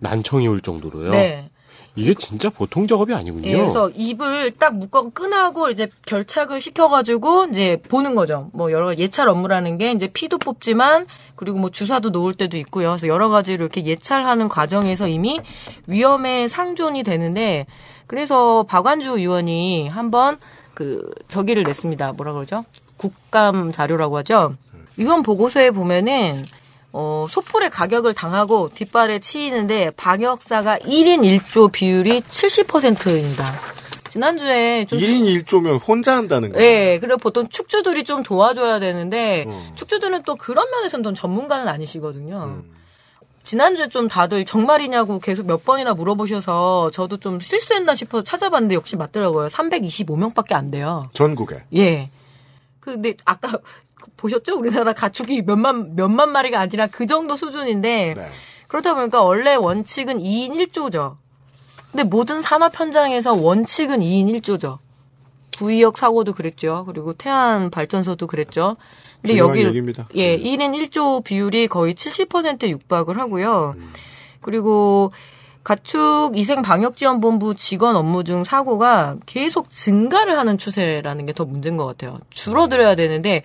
난청이 올 정도로요? 네. 이게 진짜 보통 작업이 아니군요. 예, 그래서 입을 딱 묶어 끈하고 이제 결착을 시켜가지고 이제 보는 거죠. 뭐 여러 가 예찰 업무라는 게 이제 피도 뽑지만 그리고 뭐 주사도 놓을 때도 있고요. 그래서 여러 가지로 이렇게 예찰하는 과정에서 이미 위험의 상존이 되는데 그래서 박완주 의원이 한번 그 저기를 냈습니다. 뭐라 그러죠? 국감 자료라고 하죠. 의원 보고서에 보면은 어, 소풀의 가격을 당하고 뒷발에 치이는데 방역사가 1인 1조 비율이 70%입니다. 지난주에 좀 1인 1조면 혼자 한다는 거예요. 네, 그리고 보통 축주들이 좀 도와줘야 되는데 어. 축주들은 또 그런 면에서는 좀 전문가는 아니시거든요. 음. 지난주에 좀 다들 정말이냐고 계속 몇 번이나 물어보셔서 저도 좀 실수했나 싶어서 찾아봤는데 역시 맞더라고요. 325명밖에 안 돼요. 전국에. 예. 근데 아까 보셨죠? 우리나라 가축이 몇만 몇만 마리가 아니라 그 정도 수준인데 네. 그렇다 보니까 원래 원칙은 2인 1조죠. 근데 모든 산업 현장에서 원칙은 2인 1조죠. 구의역 사고도 그랬죠. 그리고 태안 발전소도 그랬죠. 근데 여기 얘기입니다. 예, 네. 1인 1조 비율이 거의 70% 육박을 하고요. 음. 그리고 가축 이생 방역 지원 본부 직원 업무 중 사고가 계속 증가를 하는 추세라는 게 더 문제인 것 같아요. 줄어들어야 음. 되는데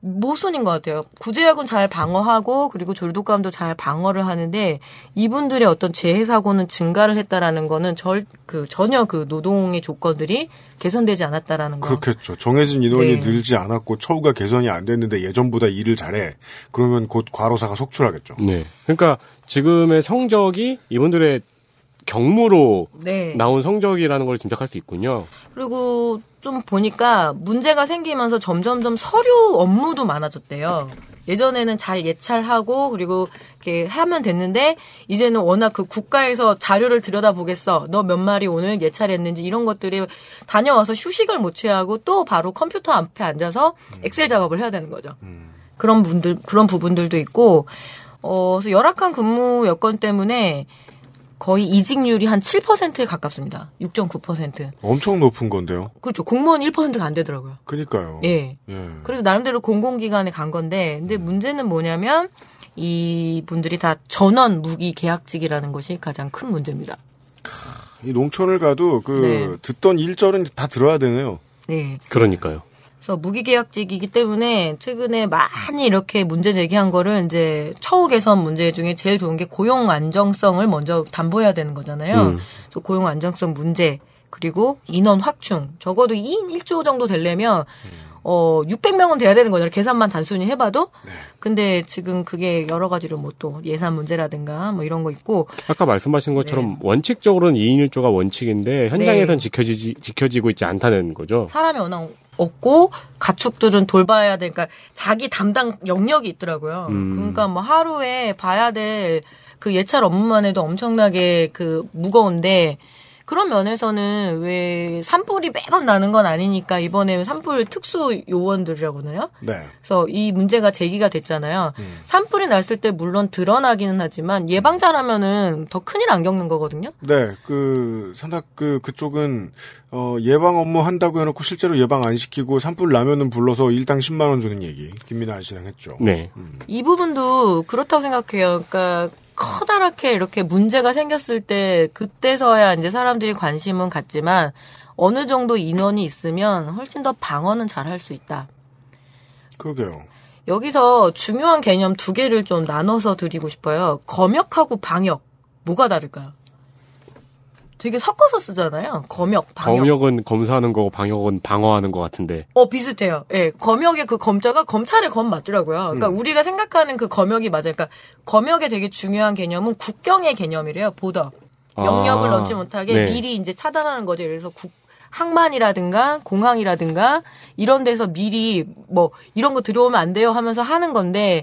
모순인 것 같아요. 구제약은 잘 방어하고 그리고 졸독감도 잘 방어를 하는데 이분들의 어떤 재해 사고는 증가를 했다라는 거는 절그 전혀 그 노동의 조건들이 개선되지 않았다라는 거. 그렇겠죠. 정해진 인원이 네. 늘지 않았고 처우가 개선이 안 됐는데 예전보다 일을 잘해. 그러면 곧 과로사가 속출하겠죠. 네. 그러니까 지금의 성적이 이분들의 경무로 네. 나온 성적이라는 걸 짐작할 수 있군요. 그리고 좀 보니까 문제가 생기면서 점점점 서류 업무도 많아졌대요. 예전에는 잘 예찰하고 그리고 이렇게 하면 됐는데 이제는 워낙 그 국가에서 자료를 들여다보겠어. 너 몇 마리 오늘 예찰했는지 이런 것들이 다녀와서 휴식을 못 취하고 또 바로 컴퓨터 앞에 앉아서 음. 엑셀 작업을 해야 되는 거죠. 음. 그런 분들 그런 부분들도 있고 어 그래서 열악한 근무 여건 때문에 거의 이직률이 한 7%에 가깝습니다. 6.9%. 엄청 높은 건데요. 그렇죠. 공무원 1%가 안 되더라고요. 그니까요. 러 예. 예. 그래도 나름대로 공공기관에 간 건데, 근데 음. 문제는 뭐냐면, 이 분들이 다 전원 무기 계약직이라는 것이 가장 큰 문제입니다. 이 농촌을 가도 그 네. 듣던 일절은 다 들어야 되네요. 네. 그러니까요. 그래서 무기계약직이기 때문에 최근에 많이 이렇게 문제 제기한 거를 이제 처우 개선 문제 중에 제일 좋은 게 고용 안정성을 먼저 담보해야 되는 거잖아요. 음. 그래서 고용 안정성 문제 그리고 인원 확충 적어도 2인 1조 정도 되려면 어 600명은 돼야 되는 거잖아요. 계산만 단순히 해봐도 네. 근데 지금 그게 여러 가지로 뭐 또 예산 문제라든가 뭐 이런 거 있고 아까 말씀하신 것처럼 네. 원칙적으로는 2인 1조가 원칙인데 현장에선 네. 지켜지지 지켜지고 있지 않다는 거죠. 사람이 워낙 없고 가축들은 돌봐야 되니까 그러니까 자기 담당 영역이 있더라고요. 음. 그러니까 뭐 하루에 봐야 될 그 예찰 업무만 해도 엄청나게 그 무거운데 그런 면에서는 왜 산불이 매번 나는 건 아니니까 이번에 산불 특수 요원들이라고 하나요 네. 그래서 이 문제가 제기가 됐잖아요. 음. 산불이 났을 때 물론 드러나기는 하지만 예방자라면은 더 큰일 안 겪는 거거든요. 네. 그 산악 그 그쪽은 어 예방 업무 한다고 해 놓고 실제로 예방 안 시키고 산불 나면은 불러서 일당 10만 원 주는 얘기 김민아 씨랑 했죠. 네. 음. 이 부분도 그렇다고 생각해요. 그러니까 커다랗게 이렇게 문제가 생겼을 때 그때서야 이제 사람들이 관심은 갖지만 어느 정도 인원이 있으면 훨씬 더 방어는 잘 할 수 있다. 그러게요. 여기서 중요한 개념 두 개를 좀 나눠서 드리고 싶어요. 검역하고 방역 뭐가 다를까요? 되게 섞어서 쓰잖아요. 검역, 방역. 검역은 검사하는 거고 방역은 방어하는 것 같은데. 어 비슷해요. 예, 검역의 그 검자가 검찰의 검 맞더라고요. 그러니까 음. 우리가 생각하는 그 검역이 맞아요. 그러니까 검역의 되게 중요한 개념은 국경의 개념이래요. 보더 아. 영역을 아, 넘지 못하게 네. 미리 이제 차단하는 거죠. 그래서 국, 항만이라든가 공항이라든가 이런 데서 미리 뭐 이런 거 들어오면 안 돼요 하면서 하는 건데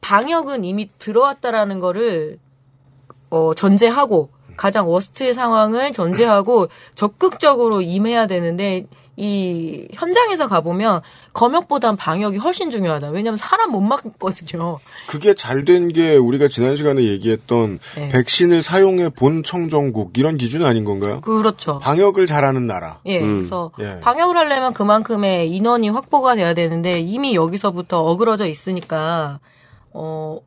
방역은 이미 들어왔다라는 거를 어 전제하고 가장 워스트 의 상황을 전제하고 적극적으로 임해야 되는데 이 현장에서 가보면 검역보단 방역이 훨씬 중요하다. 왜냐하면 사람 못 막거든요. 그게 잘 된 게 우리가 지난 시간에 얘기했던 네. 백신을 사용해 본 청정국 이런 기준 아닌 건가요? 그렇죠. 방역을 잘하는 나라. 예. 음. 그래서 예. 방역을 하려면 그만큼의 인원이 확보가 돼야 되는데 이미 여기서부터 어그러져 있으니까 어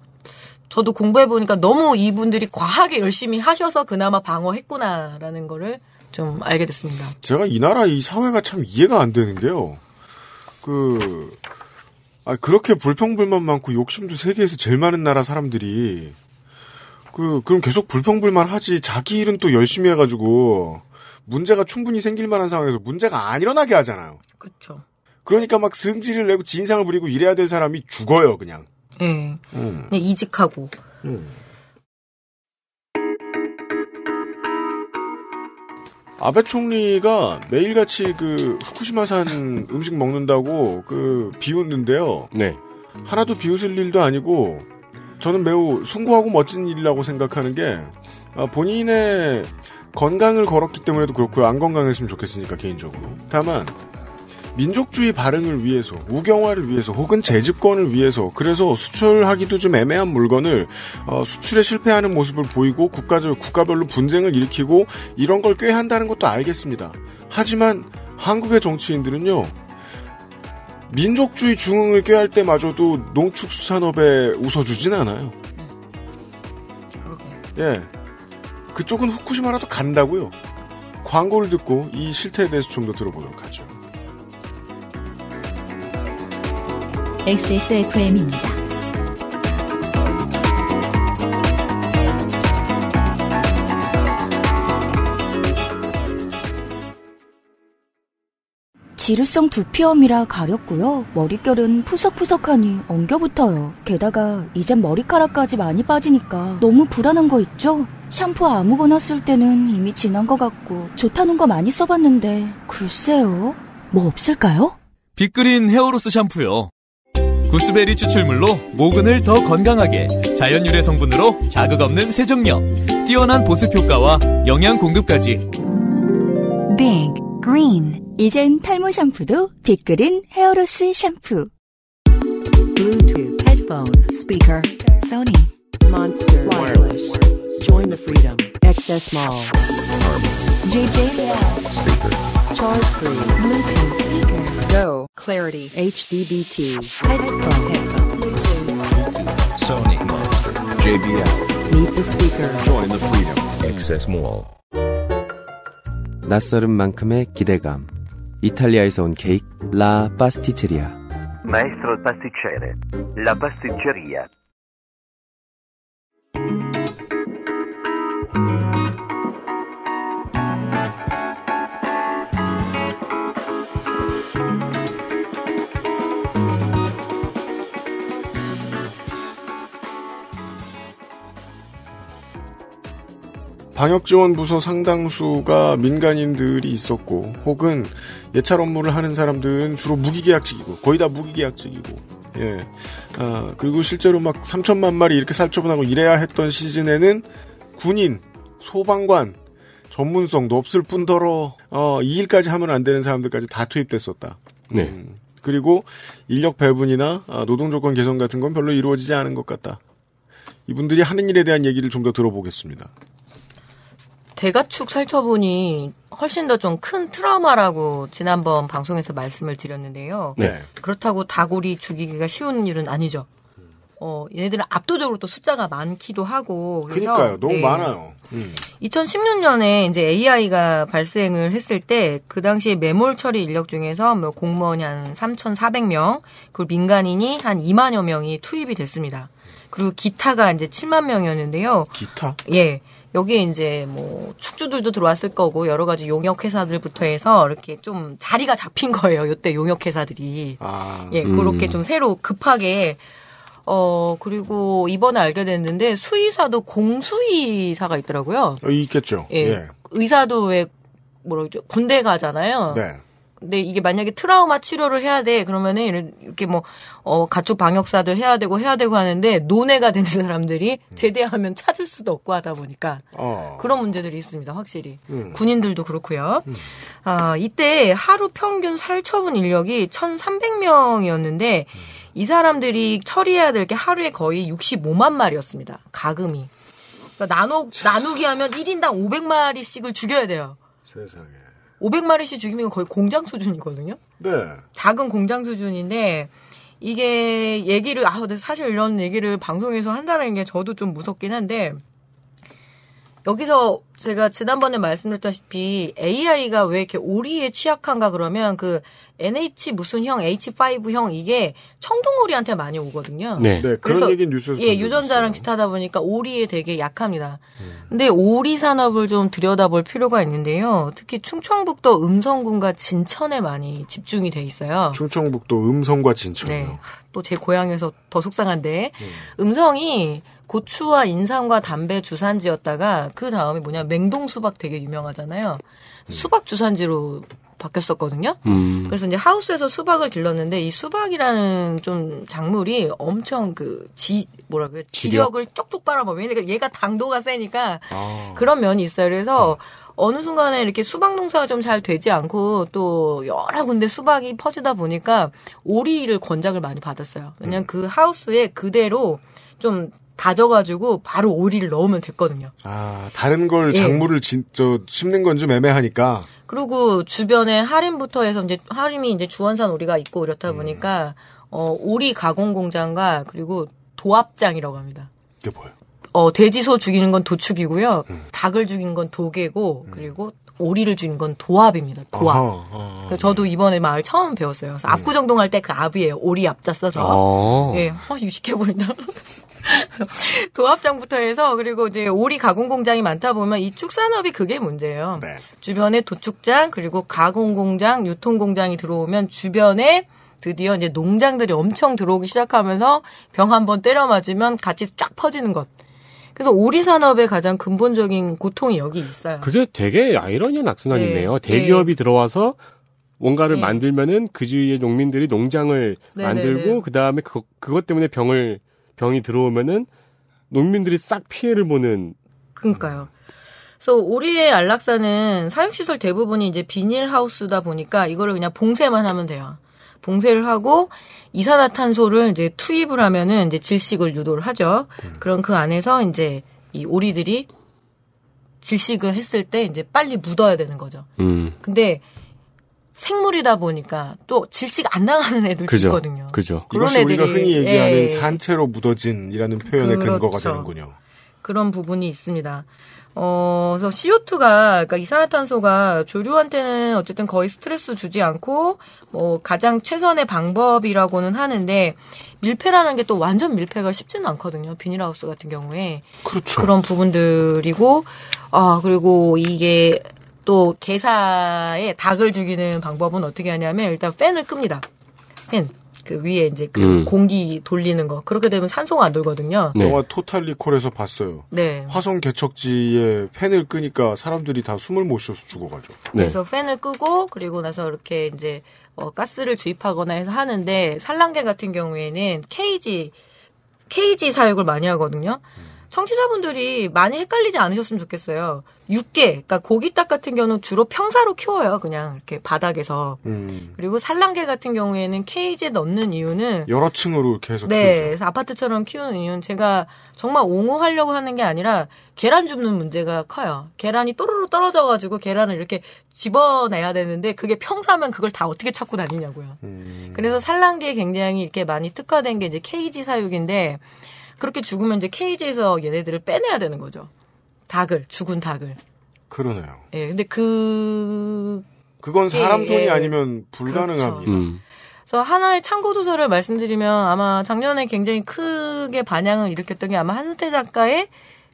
저도 공부해 보니까 너무 이분들이 과하게 열심히 하셔서 그나마 방어했구나라는 거를 좀 알게 됐습니다. 제가 이 나라 이 사회가 참 이해가 안 되는 게요. 그 아, 그렇게 불평불만 많고 욕심도 세계에서 제일 많은 나라 사람들이 그 그럼 계속 불평불만 하지 자기 일은 또 열심히 해가지고 문제가 충분히 생길 만한 상황에서 문제가 안 일어나게 하잖아요. 그렇죠. 그러니까 막 승질을 내고 진상을 부리고 이래야 될 사람이 죽어요 그냥. 네. 음. 이직하고. 음. 아베 총리가 매일같이 그 후쿠시마산 음식 먹는다고 그 비웃는데요. 네. 하나도 비웃을 일도 아니고 저는 매우 숭고하고 멋진 일이라고 생각하는 게 아, 본인의 건강을 걸었기 때문에도 그렇고요. 안 건강했으면 좋겠으니까 개인적으로. 다만 민족주의 발흥을 위해서, 우경화를 위해서, 혹은 재집권을 위해서, 그래서 수출하기도 좀 애매한 물건을 어, 수출에 실패하는 모습을 보이고 국가적 국가별로 분쟁을 일으키고 이런 걸 꾀한다는 것도 알겠습니다. 하지만 한국의 정치인들은요. 민족주의 중흥을 꾀할 때마저도 농축수산업에 웃어주진 않아요. 예. 그쪽은 후쿠시마라도 간다고요. 광고를 듣고 이 실태에 대해서 좀 더 들어보도록 하죠. XSFM입니다. 지루성 두피염이라 가렵고요. 머릿결은 푸석푸석하니 엉겨붙어요. 게다가 이젠 머리카락까지 많이 빠지니까 너무 불안한 거 있죠? 샴푸 아무거나 쓸 때는 이미 지난 것 같고 좋다는 거 많이 써봤는데 글쎄요. 뭐 없을까요? 빅그린 헤어로스 샴푸요. 구스베리 추출물로 모근을 더 건강하게 자연 유래 성분으로 자극 없는 세정력, 뛰어난 보습 효과와 영양 공급까지. Big 이젠 탈모 샴푸도 빅그린 헤어로스 샴푸. Bluetooth h e a Monster Wireless. Join the freedom. XS Mall. JJL. Speaker. Charge free. Bluetooth speaker. Go. Clarity. HDBT. Headphone. Headphone. Bluetooth. Sony Monster. JBL. Meet the speaker. Join the freedom. XS Mall. 낯설은 만큼의 기대감. 이탈리아에서 온 케이크 라 파스티체리아. Maestro pasticcere. La pasticceria. 방역지원부서 상당수가 민간인들이 있었고 혹은 예찰 업무를 하는 사람들은 주로 무기계약직이고 거의 다 무기계약직이고 예. 아, 그리고 실제로 막 3천만 마리 이렇게 살처분하고 이래야 했던 시즌에는 군인, 소방관, 전문성도 없을 뿐더러 어, 이 일까지 하면 안 되는 사람들까지 다 투입됐었다. 네. 음, 그리고 인력 배분이나 아, 노동 조건 개선 같은 건 별로 이루어지지 않은 것 같다. 이분들이 하는 일에 대한 얘기를 좀 더 들어보겠습니다. 대가축 살처분이 훨씬 더 좀 큰 트라우마라고 지난번 방송에서 말씀을 드렸는데요. 네. 그렇다고 다골이 죽이기가 쉬운 일은 아니죠. 어, 얘네들은 압도적으로 또 숫자가 많기도 하고. 그래서, 그러니까요. 너무 네. 많아요. 음. 2016년에 이제 AI가 발생을 했을 때 그 당시에 매몰 처리 인력 중에서 뭐 공무원이 한 3,400명, 그리고 민간인이 한 2만여 명이 투입이 됐습니다. 그리고 기타가 이제 7만 명이었는데요. 기타? 예. 여기에 이제 뭐 축주들도 들어왔을 거고 여러 가지 용역 회사들부터 해서 이렇게 좀 자리가 잡힌 거예요. 이때 용역 회사들이 아, 예 그렇게 음. 좀 새로 급하게 어, 그리고 이번에 알게 됐는데 수의사도 공수의사가 있더라고요. 어, 있겠죠. 예. 예. 의사도 왜 뭐라 그러죠? 군대 가잖아요. 네. 근데 이게 만약에 트라우마 치료를 해야 돼 그러면은 이렇게 뭐 어, 가축 방역사들 해야 되고 해야 되고 하는데 논외가 되는 사람들이 음. 제대하면 찾을 수도 없고 하다 보니까 어. 그런 문제들이 있습니다 확실히 음. 군인들도 그렇고요. 음. 아 이때 하루 평균 살처분 인력이 1,300명이었는데 음. 이 사람들이 처리해야 될 게 하루에 거의 65만 마리였습니다. 가금이. 그러니까 나누, 나누기 하면 1인당 500마리씩을 죽여야 돼요. 세상에. 500마리씩 죽이면 거의 공장 수준이거든요. 네. 작은 공장 수준인데 이게 얘기를 아 근데 사실 이런 얘기를 방송에서 한다는 게 저도 좀 무섭긴 한데 여기서 제가 지난번에 말씀드렸다시피 AI가 왜 이렇게 오리에 취약한가 그러면 그 NH 무슨 형, H5 형 이게 청둥오리한테 많이 오거든요. 네, 네 그런 얘기 뉴스에서 예, 유전자랑 있어 비슷하다 보니까 오리에 되게 약합니다. 음. 근데 오리 산업을 좀 들여다볼 필요가 있는데요. 특히 충청북도 음성군과 진천에 많이 집중이 돼 있어요. 충청북도 음성과 진천요. 네. 또 제 고향에서 더 속상한데 음. 음성이 고추와 인삼과 담배 주산지였다가 그 다음에 뭐냐 맹동 수박 되게 유명하잖아요. 음. 수박 주산지로 바뀌었었거든요. 음. 그래서 이제 하우스에서 수박을 길렀는데 이 수박이라는 좀 작물이 엄청 그 지 뭐라 그래 지력? 을 쪽쪽 빨아먹으면 그러니까 얘가 당도가 세니까 아. 그런 면이 있어요. 그래서 어. 어느 순간에 이렇게 수박 농사가 좀 잘 되지 않고 또 여러 군데 수박이 퍼지다 보니까 오리를 권장을 많이 받았어요. 왜냐면 음. 그 하우스에 그대로 좀 다져가지고 바로 오리를 넣으면 됐거든요. 아 다른 걸 예. 작물을 진짜 심는 건 좀 애매하니까. 그리고 주변에 하림부터 해서 이제 하림이 이제 주원산 오리가 있고 이렇다 음. 보니까 음. 어 오리 가공 공장과 그리고 도합장이라고 합니다. 이게 뭐예요? 어 돼지소 죽이는 건 도축이고요. 음. 닭을 죽인 건 도개고 그리고 오리를 준건 도합입니다. 도합. 아하, 아하, 어, 네. 어, 어. 그 저도 이번에 마을 처음 배웠어요. 그래서 음. 압구정동 할 때 그 압이에요. 오리 앞자 써서. 예, 어, 유식해 보인다. 도합장부터 해서 그리고 이제 오리 가공 공장이 많다 보면 이 축산업이 그게 문제예요. 네. 주변에 도축장 그리고 가공 공장, 유통 공장이 들어오면 주변에 드디어 이제 농장들이 엄청 들어오기 시작하면서 병 한 번 때려 맞으면 같이 쫙 퍼지는 것. 그래서 오리 산업의 가장 근본적인 고통이 여기 있어요. 그게 되게 아이러니한 악순환이네요. 네. 대기업이 네. 들어와서 뭔가를 네. 만들면은 그 주위의 농민들이 농장을 네, 네, 만들고 네. 그 다음에 그 그것 때문에 병을 병이 들어오면은 농민들이 싹 피해를 보는. 그러니까요. 그래서 오리의 안락사는 사육시설 대부분이 이제 비닐하우스다 보니까 이거를 그냥 봉쇄만 하면 돼요. 봉쇄를 하고 이산화탄소를 이제 투입을 하면은 이제 질식을 유도를 하죠. 그럼 그 안에서 이제 이 오리들이 질식을 했을 때 이제 빨리 묻어야 되는 거죠. 음. 근데 생물이다 보니까 또 질식 안 나가는 애들 그죠, 있거든요. 그죠. 그런 이것이 애들이 우리가 흔히 얘기하는 예, 산채로 묻어진이라는 표현의 그렇죠. 근거가 되는군요. 그런 부분이 있습니다. 어, 그래서 CO2가, 그러니까 이산화탄소가 조류한테는 어쨌든 거의 스트레스 주지 않고, 뭐, 가장 최선의 방법이라고는 하는데, 밀폐라는 게 또 완전 밀폐가 쉽지는 않거든요. 비닐하우스 같은 경우에. 그렇죠. 그런 부분들이고, 아, 그리고 이게 또 개사에 닭을 죽이는 방법은 어떻게 하냐면 일단 팬을 끕니다. 팬. 그 위에 이제 그 음. 공기 돌리는 거. 그렇게 되면 산소가 안 돌거든요. 네. 영화 토탈리콜에서 봤어요. 네. 화성 개척지에 팬을 끄니까 사람들이 다 숨을 못 쉬어서 죽어가죠. 네. 그래서 팬을 끄고 그리고 나서 이렇게 이제 어, 가스를 주입하거나 해서 하는데 산란계 같은 경우에는 케이지 케이지 사육을 많이 하거든요. 음. 청취자분들이 많이 헷갈리지 않으셨으면 좋겠어요. 육개, 그러니까 고기닭 같은 경우는 주로 평사로 키워요, 그냥 이렇게 바닥에서. 음. 그리고 산란개 같은 경우에는 케이지에 넣는 이유는 여러 층으로 계속 네, 키우죠. 아파트처럼 키우는 이유는 제가 정말 옹호하려고 하는 게 아니라 계란 줍는 문제가 커요. 계란이 또르르 떨어져가지고 계란을 이렇게 집어내야 되는데 그게 평사면 그걸 다 어떻게 찾고 다니냐고요. 음. 그래서 산란개 굉장히 이렇게 많이 특화된 게 이제 케이지 사육인데. 그렇게 죽으면 이제 케이지에서 얘네들을 빼내야 되는 거죠. 닭을 죽은 닭을. 그러네요. 예, 근데 그 그건 예, 사람 손이 예, 예. 아니면 불가능합니다. 그렇죠. 음. 그래서 하나의 참고 도서를 말씀드리면 아마 작년에 굉장히 크게 반향을 일으켰던 게 아마 한승태 작가의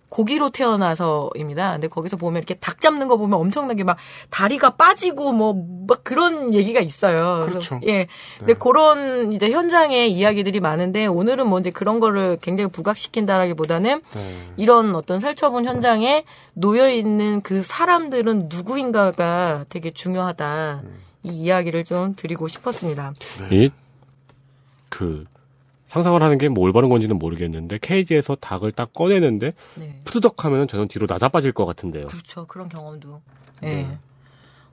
고기로 태어나서입니다. 근데 거기서 보면 이렇게 닭 잡는 거 보면 엄청나게 막 다리가 빠지고 뭐 막 그런 얘기가 있어요. 그렇죠. 예. 네. 근데 그런 이제 현장의 이야기들이 많은데 오늘은 뭐 이제 그런 거를 굉장히 부각시킨다라기보다는 네. 이런 어떤 살처분 현장에 놓여 있는 그 사람들은 누구인가가 되게 중요하다. 음. 이 이야기를 좀 드리고 싶었습니다. 네. 이그 상상을 하는 게 뭐 올바른 건지는 모르겠는데 케이지에서 닭을 딱 꺼내는데 네. 푸드덕하면 저는 뒤로 낮아빠질 것 같은데요. 그렇죠. 그런 경험도. 네. 네.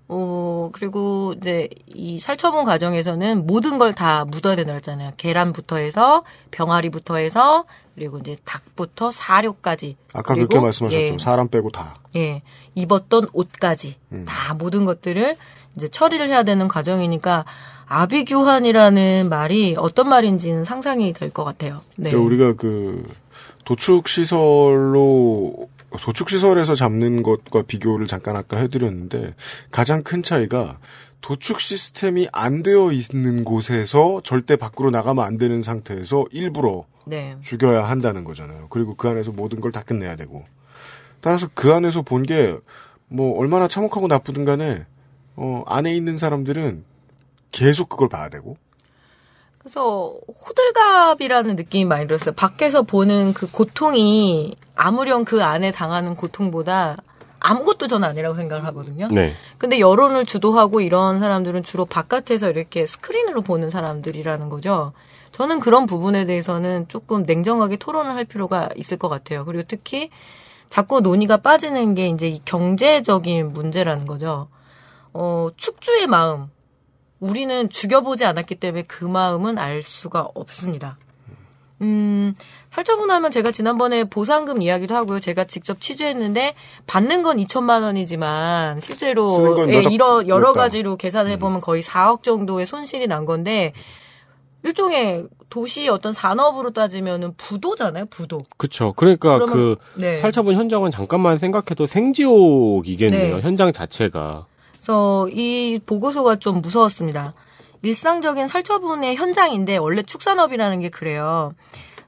어, 그리고 이제 이 살처분 과정에서는 모든 걸 다 묻어야 된다 그랬잖아요. 계란부터 해서 병아리부터 해서 그리고 이제 닭부터 사료까지 아까 그렇게 말씀하셨죠. 예, 사람 빼고 다. 예. 입었던 옷까지 음. 다 모든 것들을 이제 처리를 해야 되는 과정이니까 아비규환이라는 말이 어떤 말인지는 상상이 될 것 같아요. 네. 그러니까 우리가 그 도축 시설로 도축 시설에서 잡는 것과 비교를 잠깐 아까 해드렸는데 가장 큰 차이가 도축 시스템이 안 되어 있는 곳에서 절대 밖으로 나가면 안 되는 상태에서 일부러 네. 죽여야 한다는 거잖아요. 그리고 그 안에서 모든 걸 다 끝내야 되고. 따라서 그 안에서 본 게 뭐 얼마나 참혹하고 나쁘든 간에 어 안에 있는 사람들은 계속 그걸 봐야 되고 그래서 호들갑이라는 느낌이 많이 들었어요. 밖에서 보는 그 고통이 아무령그 안에 당하는 고통보다 아무것도 전 아니라고 생각을 하거든요. 네. 근데 여론을 주도하고 이런 사람들은 주로 바깥에서 이렇게 스크린으로 보는 사람들이라는 거죠. 저는 그런 부분에 대해서는 조금 냉정하게 토론을 할 필요가 있을 것 같아요. 그리고 특히 자꾸 논의가 빠지는 게 이제 경제적인 문제라는 거죠. 어, 축주의 마음. 우리는 죽여보지 않았기 때문에 그 마음은 알 수가 없습니다. 음, 살처분하면 제가 지난번에 보상금 이야기도 하고요. 제가 직접 취재했는데 받는 건 2천만 원이지만 실제로 예, 여 여러 가지로 계산해 보면 음. 거의 4억 정도의 손실이 난 건데 일종의 도시 어떤 산업으로 따지면은 부도잖아요, 부도. 그렇죠. 그러니까 그러면, 그 네. 살처분 현장은 잠깐만 생각해도 생지옥이겠네요. 네. 현장 자체가. 그래서 이 보고서가 좀 무서웠습니다. 일상적인 살처분의 현장인데 원래 축산업이라는 게 그래요.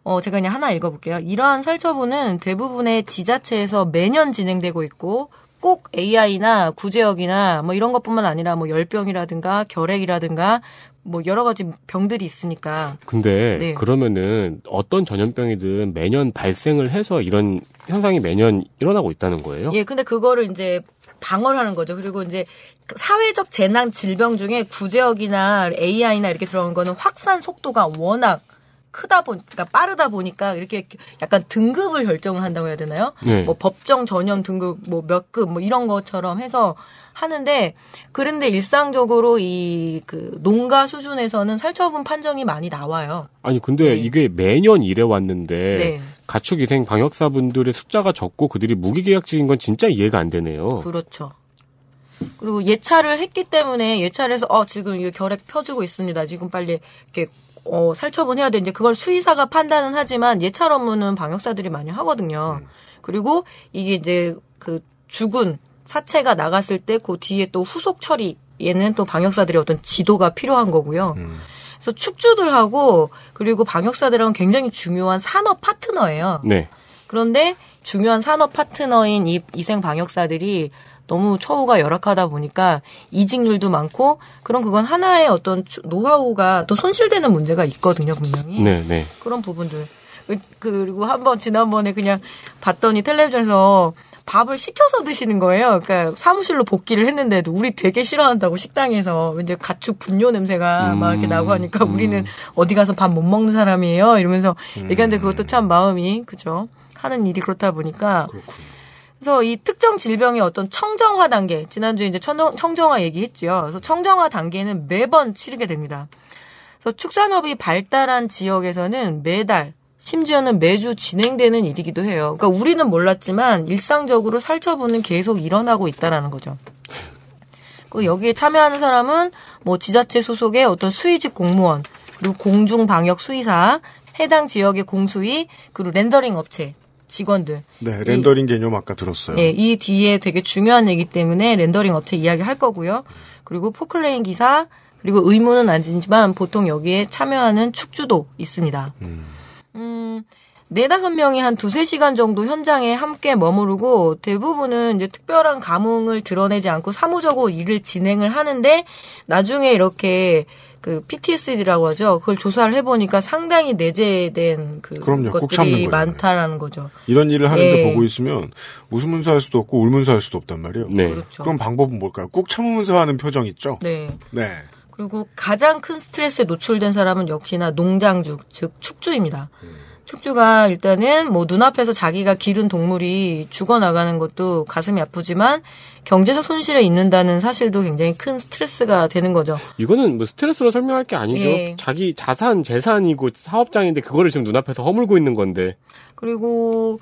어, 제가 그냥 하나 읽어볼게요. 이러한 살처분은 대부분의 지자체에서 매년 진행되고 있고 꼭 AI나 구제역이나 뭐 이런 것뿐만 아니라 뭐 열병이라든가 결핵이라든가 뭐 여러 가지 병들이 있으니까. 근데 네. 그러면은 어떤 전염병이든 매년 발생을 해서 이런 현상이 매년 일어나고 있다는 거예요? 예, 근데 그거를 이제 방어하는 를 거죠. 그리고 이제 사회적 재난 질병 중에 구제역이나 AI나 이렇게 들어간 거는 확산 속도가 워낙 크다 보니까 그러니까 그 빠르다 보니까 이렇게 약간 등급을 결정을 한다고 해야 되나요? 네. 뭐 법정 전염 등급 뭐 몇 급뭐 뭐 이런 것처럼 해서 하는데 그런데 일상적으로 이 그 농가 수준에서는 살처분 판정이 많이 나와요. 아니 근데 네. 이게 매년 이래 왔는데 네. 가축 위생 방역사분들의 숫자가 적고 그들이 무기계약직인 건 진짜 이해가 안 되네요. 그렇죠. 그리고 예찰을 했기 때문에 예찰해서 어 지금 이거 결핵 펴주고 있습니다. 지금 빨리 이렇게 어 살처분해야 돼. 이제 그걸 수의사가 판단은 하지만 예찰 업무는 방역사들이 많이 하거든요. 음. 그리고 이게 이제 그 죽은 사체가 나갔을 때 그 뒤에 또 후속 처리 얘는 또 방역사들의 어떤 지도가 필요한 거고요. 음. 그래서 축주들하고 그리고 방역사들하고 굉장히 중요한 산업 파트너예요. 네. 그런데 중요한 산업 파트너인 이 이생 방역사들이 너무 처우가 열악하다 보니까 이직률도 많고 그런 그건 하나의 어떤 노하우가 또 손실되는 문제가 있거든요 분명히 네, 네. 그런 부분들 그, 그리고 한번 지난번에 그냥 봤더니 텔레비전에서 밥을 시켜서 드시는 거예요. 그러니까 사무실로 복귀를 했는데도 우리 되게 싫어한다고 식당에서 이제 가축 분뇨 냄새가 음. 막 이렇게 음, 나고 하니까 음. 우리는 어디 가서 밥 못 먹는 사람이에요. 이러면서 음. 얘기하는데 그것도 참 마음이 그죠 하는 일이 그렇다 보니까. 그렇군요. 그래서 이 특정 질병의 어떤 청정화 단계 지난주에 이제 청정, 화얘기했죠 그래서 청정화 단계는 매번 치르게 됩니다. 그래서 축산업이 발달한 지역에서는 매달 심지어는 매주 진행되는 일이기도 해요. 그러니까 우리는 몰랐지만 일상적으로 살처분은 계속 일어나고 있다라는 거죠. 그 여기에 참여하는 사람은 뭐 지자체 소속의 어떤 수의직 공무원, 그리고 공중 방역 수의사, 해당 지역의 공수위, 그리고 렌더링 업체 직원들. 네, 렌더링 이, 개념 아까 들었어요. 네, 이 뒤에 되게 중요한 얘기 때문에 렌더링 업체 이야기 할 거고요. 그리고 포클레인 기사, 그리고 의무는 아니지만 보통 여기에 참여하는 축주도 있습니다. 음. 음, 네다섯 명이 한 두세 시간 정도 현장에 함께 머무르고 대부분은 이제 특별한 감흥을 드러내지 않고 사무적으로 일을 진행을 하는데 나중에 이렇게 그 PTSD라고 하죠. 그걸 조사를 해보니까 상당히 내재된 그 그럼요, 것들이 많다라는 거죠. 이런 일을 하는데 예. 보고 있으면 웃으면서 할 수도 없고 울면서 할 수도 없단 말이에요. 네. 그렇죠. 그럼 방법은 뭘까요? 꾹 참으면서 하는 표정 있죠. 네. 네. 그리고 가장 큰 스트레스에 노출된 사람은 역시나 농장주, 즉 축주입니다. 음. 축주가 일단은 뭐 눈앞에서 자기가 기른 동물이 죽어나가는 것도 가슴이 아프지만 경제적 손실에 있는다는 사실도 굉장히 큰 스트레스가 되는 거죠. 이거는 뭐 스트레스로 설명할 게 아니죠. 예. 자기 자산, 재산이고 사업장인데 그거를 지금 눈앞에서 허물고 있는 건데. 그리고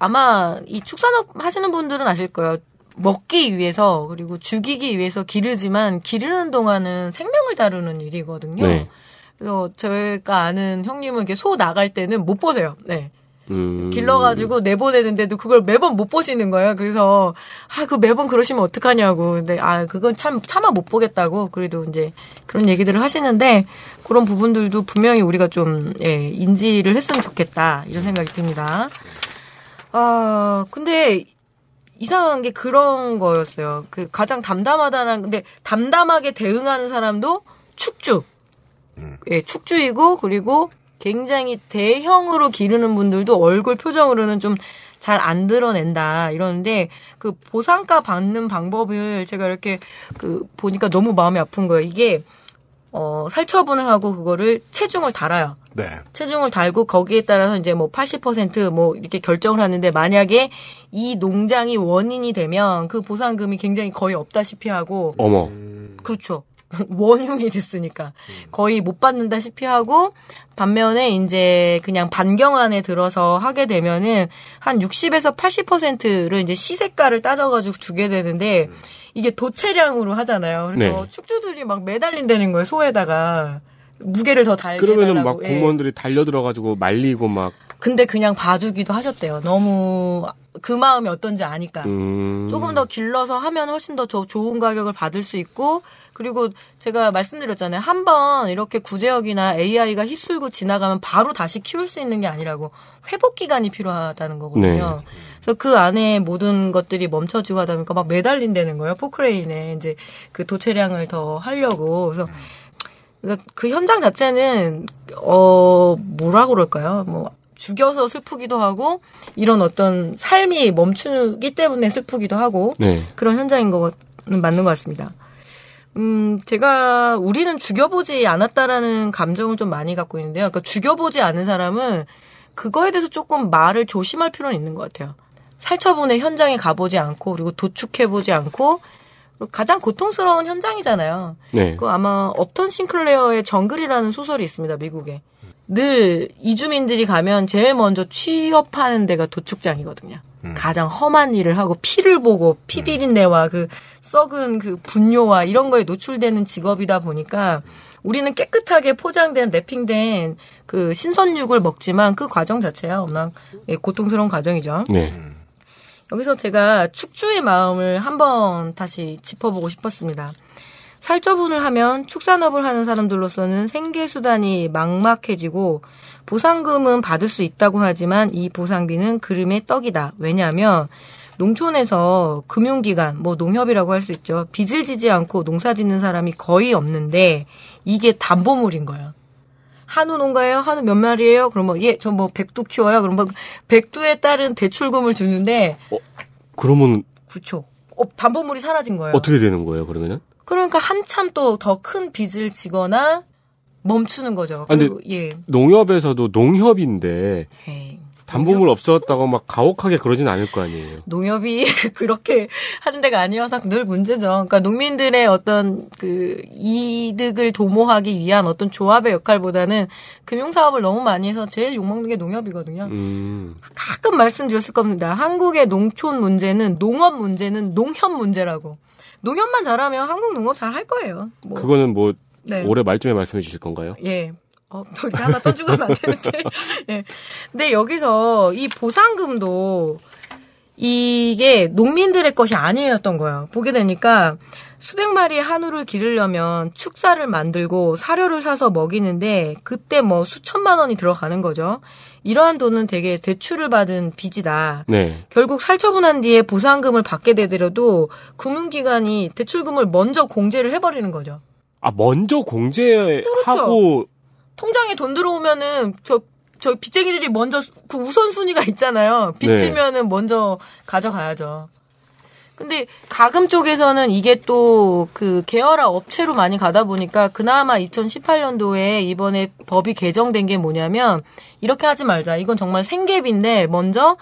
아마 이 축산업 하시는 분들은 아실 거예요. 먹기 위해서 그리고 죽이기 위해서 기르지만 기르는 동안은 생명을 다루는 일이거든요. 네. 그래서 저희가 아는 형님은 이게소 나갈 때는 못 보세요. 네. 음... 길러가지고 내보내는데도 그걸 매번 못 보시는 거예요. 그래서, 아, 그 매번 그러시면 어떡하냐고. 근데, 아, 그건 참, 차마 못 보겠다고. 그래도 이제 그런 얘기들을 하시는데, 그런 부분들도 분명히 우리가 좀, 예, 인지를 했으면 좋겠다. 이런 생각이 듭니다. 아, 근데 이상한 게 그런 거였어요. 그 가장 담담하다는 근데 담담하게 대응하는 사람도 축주. 음. 예, 축주이고 그리고 굉장히 대형으로 기르는 분들도 얼굴 표정으로는 좀 잘 안 드러낸다 이러는데 그 보상가 받는 방법을 제가 이렇게 그 보니까 너무 마음이 아픈 거예요. 이게 어, 살처분을 하고 그거를 체중을 달아요. 네. 체중을 달고 거기에 따라서 이제 뭐 80%뭐 이렇게 결정을 하는데 만약에 이 농장이 원인이 되면 그 보상금이 굉장히 거의 없다시피 하고 어머. 음. 그렇죠. 원흉이 됐으니까 거의 못 받는다시피 하고 반면에 이제 그냥 반경 안에 들어서 하게 되면은 한 60에서 80%를 이제 시세가를 따져가지고 주게 되는데 음. 이게 도체량으로 하잖아요. 그래서 네. 축주들이 막 매달린다는 거예요 소에다가 무게를 더 달게 그러면은 해달라고. 막 예. 공무원들이 예. 달려 들어가지고 말리고 막. 근데 그냥 봐주기도 하셨대요. 너무 그 마음이 어떤지 아니까 음... 조금 더 길러서 하면 훨씬 더 좋은 가격을 받을 수 있고 그리고 제가 말씀드렸잖아요. 한번 이렇게 구제역이나 AI가 휩쓸고 지나가면 바로 다시 키울 수 있는 게 아니라고 회복 기간이 필요하다는 거거든요. 네. 그래서 그 안에 모든 것들이 멈춰지고 하다 보니까 막 매달린다는 거예요. 포크레인에 이제 그 도체량을 더 하려고. 그래서 그 현장 자체는 어 뭐라 그럴까요? 뭐 죽여서 슬프기도 하고 이런 어떤 삶이 멈추기 때문에 슬프기도 하고 네. 그런 현장인 것는 맞는 것 같습니다. 음, 제가 우리는 죽여보지 않았다라는 감정을 좀 많이 갖고 있는데요. 그러니까 죽여보지 않은 사람은 그거에 대해서 조금 말을 조심할 필요는 있는 것 같아요. 살처분의 현장에 가보지 않고 그리고 도축해보지 않고 가장 고통스러운 현장이잖아요. 네. 그 아마 업턴 싱클레어의 정글이라는 소설이 있습니다. 미국에. 늘 이주민들이 가면 제일 먼저 취업하는 데가 도축장이거든요. 음. 가장 험한 일을 하고 피를 보고 피비린내와 그 썩은 그 분뇨와 이런 거에 노출되는 직업이다 보니까 우리는 깨끗하게 포장된 랩핑된 그 신선육을 먹지만 그 과정 자체야 워낙 예, 고통스러운 과정이죠. 네. 음. 여기서 제가 축주의 마음을 한번 다시 짚어보고 싶었습니다. 살처분을 하면 축산업을 하는 사람들로서는 생계수단이 막막해지고 보상금은 받을 수 있다고 하지만 이 보상비는 그림의 떡이다. 왜냐하면 농촌에서 금융기관, 뭐 농협이라고 할 수 있죠. 빚을 지지 않고 농사 짓는 사람이 거의 없는데 이게 담보물인 거예요. 한우 농가예요? 한우 몇 마리예요? 그러면 뭐, 예, 저 뭐 백두 키워요. 그러면 뭐 백두에 따른 대출금을 주는데 어, 그러면 9초. 어, 반복물이 사라진 거예요. 어떻게 되는 거예요, 그러면은? 그러니까 한참 또 더 큰 빚을 지거나 멈추는 거죠. 아, 그리고, 근데 예. 농협에서도 농협인데 에이. 예. 담보물 없어졌다고 막 가혹하게 그러진 않을 거 아니에요. 농협이 그렇게 하는 데가 아니어서 늘 문제죠. 그러니까 농민들의 어떤 그 이득을 도모하기 위한 어떤 조합의 역할보다는 금융사업을 너무 많이 해서 제일 욕먹는 게 농협이거든요. 음. 가끔 말씀드렸을 겁니다. 한국의 농촌 문제는 농업 문제는 농협 문제라고. 농협만 잘하면 한국 농업 잘 할 거예요. 뭐. 그거는 뭐 네. 올해 말쯤에 말씀해 주실 건가요? 예. 어, 또 이렇게 하나 떠주면 안는데 네. 근데 여기서 이 보상금도 이게 농민들의 것이 아니었던 거예요. 보게 되니까 수백 마리의 한우를 기르려면 축사를 만들고 사료를 사서 먹이는데 그때 뭐 수천만 원이 들어가는 거죠. 이러한 돈은 되게 대출을 받은 빚이다. 네. 결국 살처분한 뒤에 보상금을 받게 되더라도 금융기관이 대출금을 먼저 공제를 해버리는 거죠. 아 먼저 공제하고 그렇죠. 통장에 돈 들어오면은 저, 저 빚쟁이들이 먼저 그 우선순위가 있잖아요. 빚지면은 네. 먼저 가져가야죠. 근데 가금 쪽에서는 이게 또그 계열화 업체로 많이 가다 보니까 그나마 2018년도에 이번에 법이 개정된 게 뭐냐면 이렇게 하지 말자. 이건 정말 생계비인데 먼저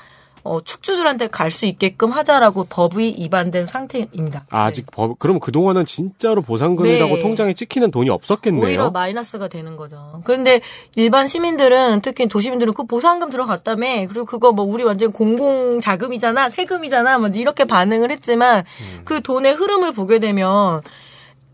어, 축주들한테 갈 수 있게끔 하자라고 법이 위반된 상태입니다. 아, 직 네. 법 그럼 그 동안은 진짜로 보상금이라고 네. 통장에 찍히는 돈이 없었겠네요. 오히려 마이너스가 되는 거죠. 그런데 일반 시민들은 특히 도시민들은 그 보상금 들어갔다며 그리고 그거 뭐 우리 완전 공공 자금이잖아 세금이잖아 뭐 이렇게 반응을 했지만 음. 그 돈의 흐름을 보게 되면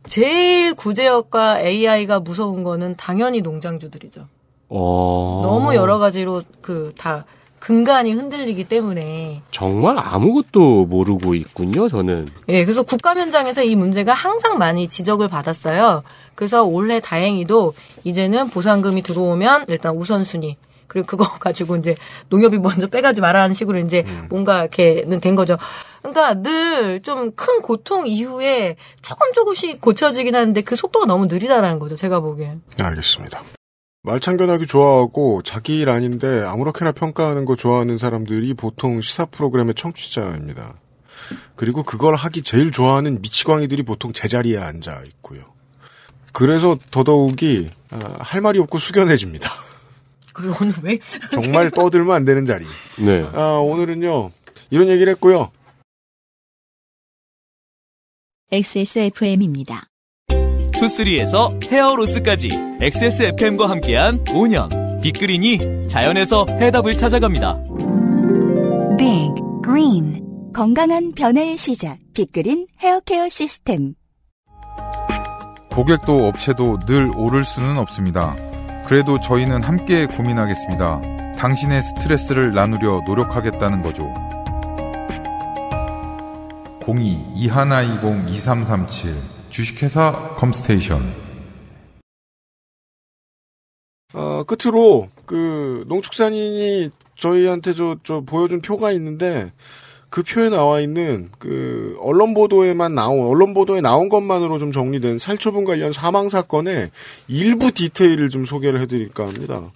제일 구제역과 AI가 무서운 거는 당연히 농장주들이죠. 어... 너무 여러 가지로 그다 근간이 흔들리기 때문에 정말 아무것도 모르고 있군요, 저는. 예, 그래서 국감 현장에서 이 문제가 항상 많이 지적을 받았어요. 그래서 올해 다행히도 이제는 보상금이 들어오면 일단 우선순위 그리고 그거 가지고 이제 농협이 먼저 빼가지 말라는 식으로 이제 음. 뭔가 이렇게는 된 거죠. 그러니까 늘 좀 큰 고통 이후에 조금 조금씩 고쳐지긴 하는데 그 속도가 너무 느리다라는 거죠. 제가 보기엔. 알겠습니다. 말창견하기 좋아하고 자기 일 아닌데 아무렇게나 평가하는 거 좋아하는 사람들이 보통 시사 프로그램의 청취자입니다. 그리고 그걸 하기 제일 좋아하는 미치광이들이 보통 제자리에 앉아 있고요. 그래서 더더욱이 아, 할 말이 없고 숙연해집니다. 그리고 오늘 왜? 정말 떠들면 안 되는 자리. 네. 아, 오늘은요. 이런 얘기를 했고요. XSFM입니다. 투쓰리에서 헤어로스까지 XSFM과 함께한 5년 빅그린이 자연에서 해답을 찾아갑니다. Big Green 건강한 변화의 시작 빅그린 헤어케어 시스템 고객도 업체도 늘 오를 수는 없습니다. 그래도 저희는 함께 고민하겠습니다. 당신의 스트레스를 나누려 노력하겠다는 거죠. 02-2120-2337 주식회사 컴스테이션. 어, 끝으로 그 농축산인이 저희한테 저, 저 보여준 표가 있는데 그 표에 나와 있는 그 언론 보도에만 나온 언론 보도에 나온 것만으로 좀 정리된 살처분 관련 사망 사건의 일부 디테일을 좀 소개를 해드릴까 합니다.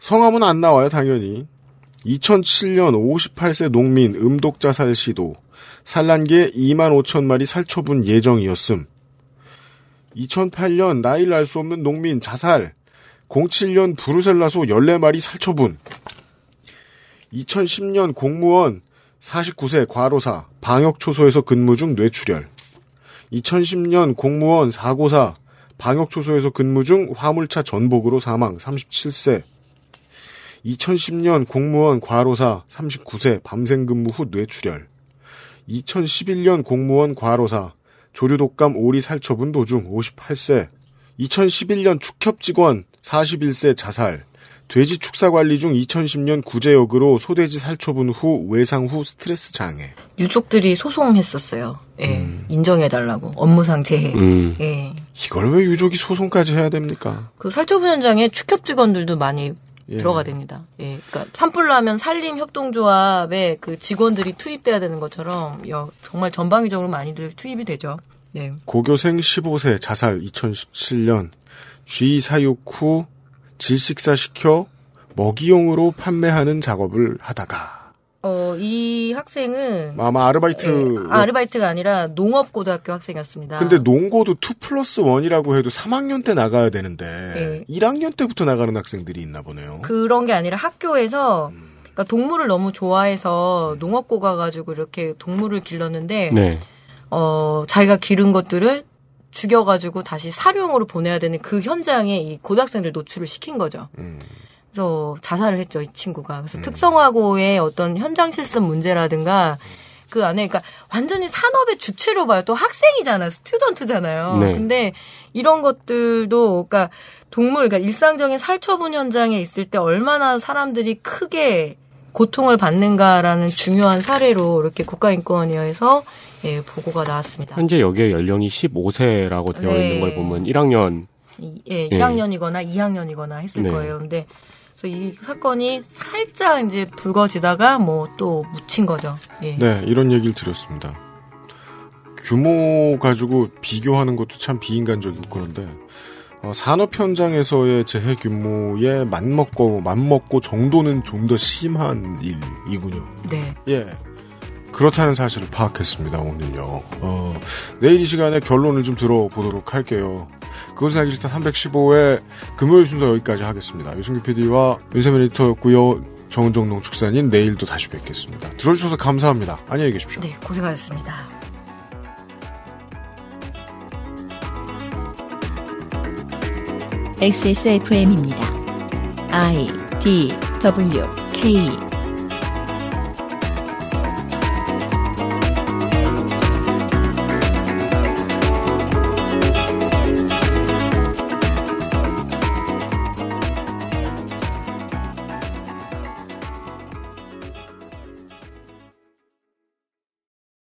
성함은 안 나와요, 당연히. 2007년 58세 농민 음독 자살 시도. 산란계 2만 5천 마리 살처분 예정이었음. 2008년 나이를 알수 없는 농민 자살. 07년 브루셀라소 14마리 살처분. 2010년 공무원 49세 과로사 방역초소에서 근무 중 뇌출혈. 2010년 공무원 사고사 방역초소에서 근무 중 화물차 전복으로 사망 37세. 2010년 공무원 과로사 39세 밤샘 근무 후 뇌출혈. 2011년 공무원 과로사, 조류독감 오리 살처분 도중 58세, 2011년 축협 직원 41세 자살, 돼지 축사 관리 중 2010년 구제역으로 소돼지 살처분 후 외상 후 스트레스 장애. 유족들이 소송했었어요. 예, 음. 인정해달라고 업무상 재해. 음. 예. 이걸 왜 유족이 소송까지 해야 됩니까? 그 살처분 현장에 축협 직원들도 많이 예. 들어가 됩니다. 예. 그러니까 산불로하면 산림 협동조합에 그 직원들이 투입돼야 되는 것처럼 여, 정말 전방위적으로 많이들 투입이 되죠. 네. 고교생 15세 자살 2017년 쥐 사육 후 질식사 시켜 먹이용으로 판매하는 작업을 하다가 어, 이 학생은 아마 아르바이트 예, 아, 아르바이트가 아니라 농업고등학교 학생이었습니다. 근데 농고도 2 플러스 1이라고 해도 3학년 때 나가야 되는데 예. 1학년 때부터 나가는 학생들이 있나 보네요. 그런 게 아니라 학교에서 음. 그러니까 동물을 너무 좋아해서 음. 농업고 가가지고 이렇게 동물을 길렀는데 네. 어, 자기가 기른 것들을 죽여가지고 다시 사료용으로 보내야 되는 그 현장에 이 고등학생들 노출을 시킨 거죠. 음. 그래서 자살을 했죠 이 친구가. 그래서 음. 특성화고의 어떤 현장 실습 문제라든가 그 안에 그니까 완전히 산업의 주체로 봐요. 또 학생이잖아요, 스튜던트잖아요. 네. 근데 이런 것들도 그니까 동물, 그니까 일상적인 살처분 현장에 있을 때 얼마나 사람들이 크게 고통을 받는가라는 중요한 사례로 이렇게 국가인권위원회에서 예, 보고가 나왔습니다. 현재 여기에 연령이 15세라고 되어 네. 있는 걸 보면 1학년 예, 1학년이거나 예. 2학년이거나 했을 네. 거예요. 근데 그래서 이 사건이 살짝 이제 불거지다가 뭐 또 묻힌 거죠. 예. 네, 이런 얘기를 드렸습니다. 규모 가지고 비교하는 것도 참 비인간적이고 그런데 어, 산업 현장에서의 재해 규모에 맞먹고 맞먹고 정도는 좀 더 심한 일이군요. 네. 예. 그렇다는 사실을 파악했습니다, 오늘요. 어, 내일 이 시간에 결론을 좀 들어보도록 할게요. 그것은 알기 싫다 315회 금요일 순서 여기까지 하겠습니다. 유승규 PD와 윤세민 리터였고요 정은정 농축산인 내일도 다시 뵙겠습니다. 들어주셔서 감사합니다. 안녕히 계십시오. 네, 고생하셨습니다. XSFM입니다. I D W K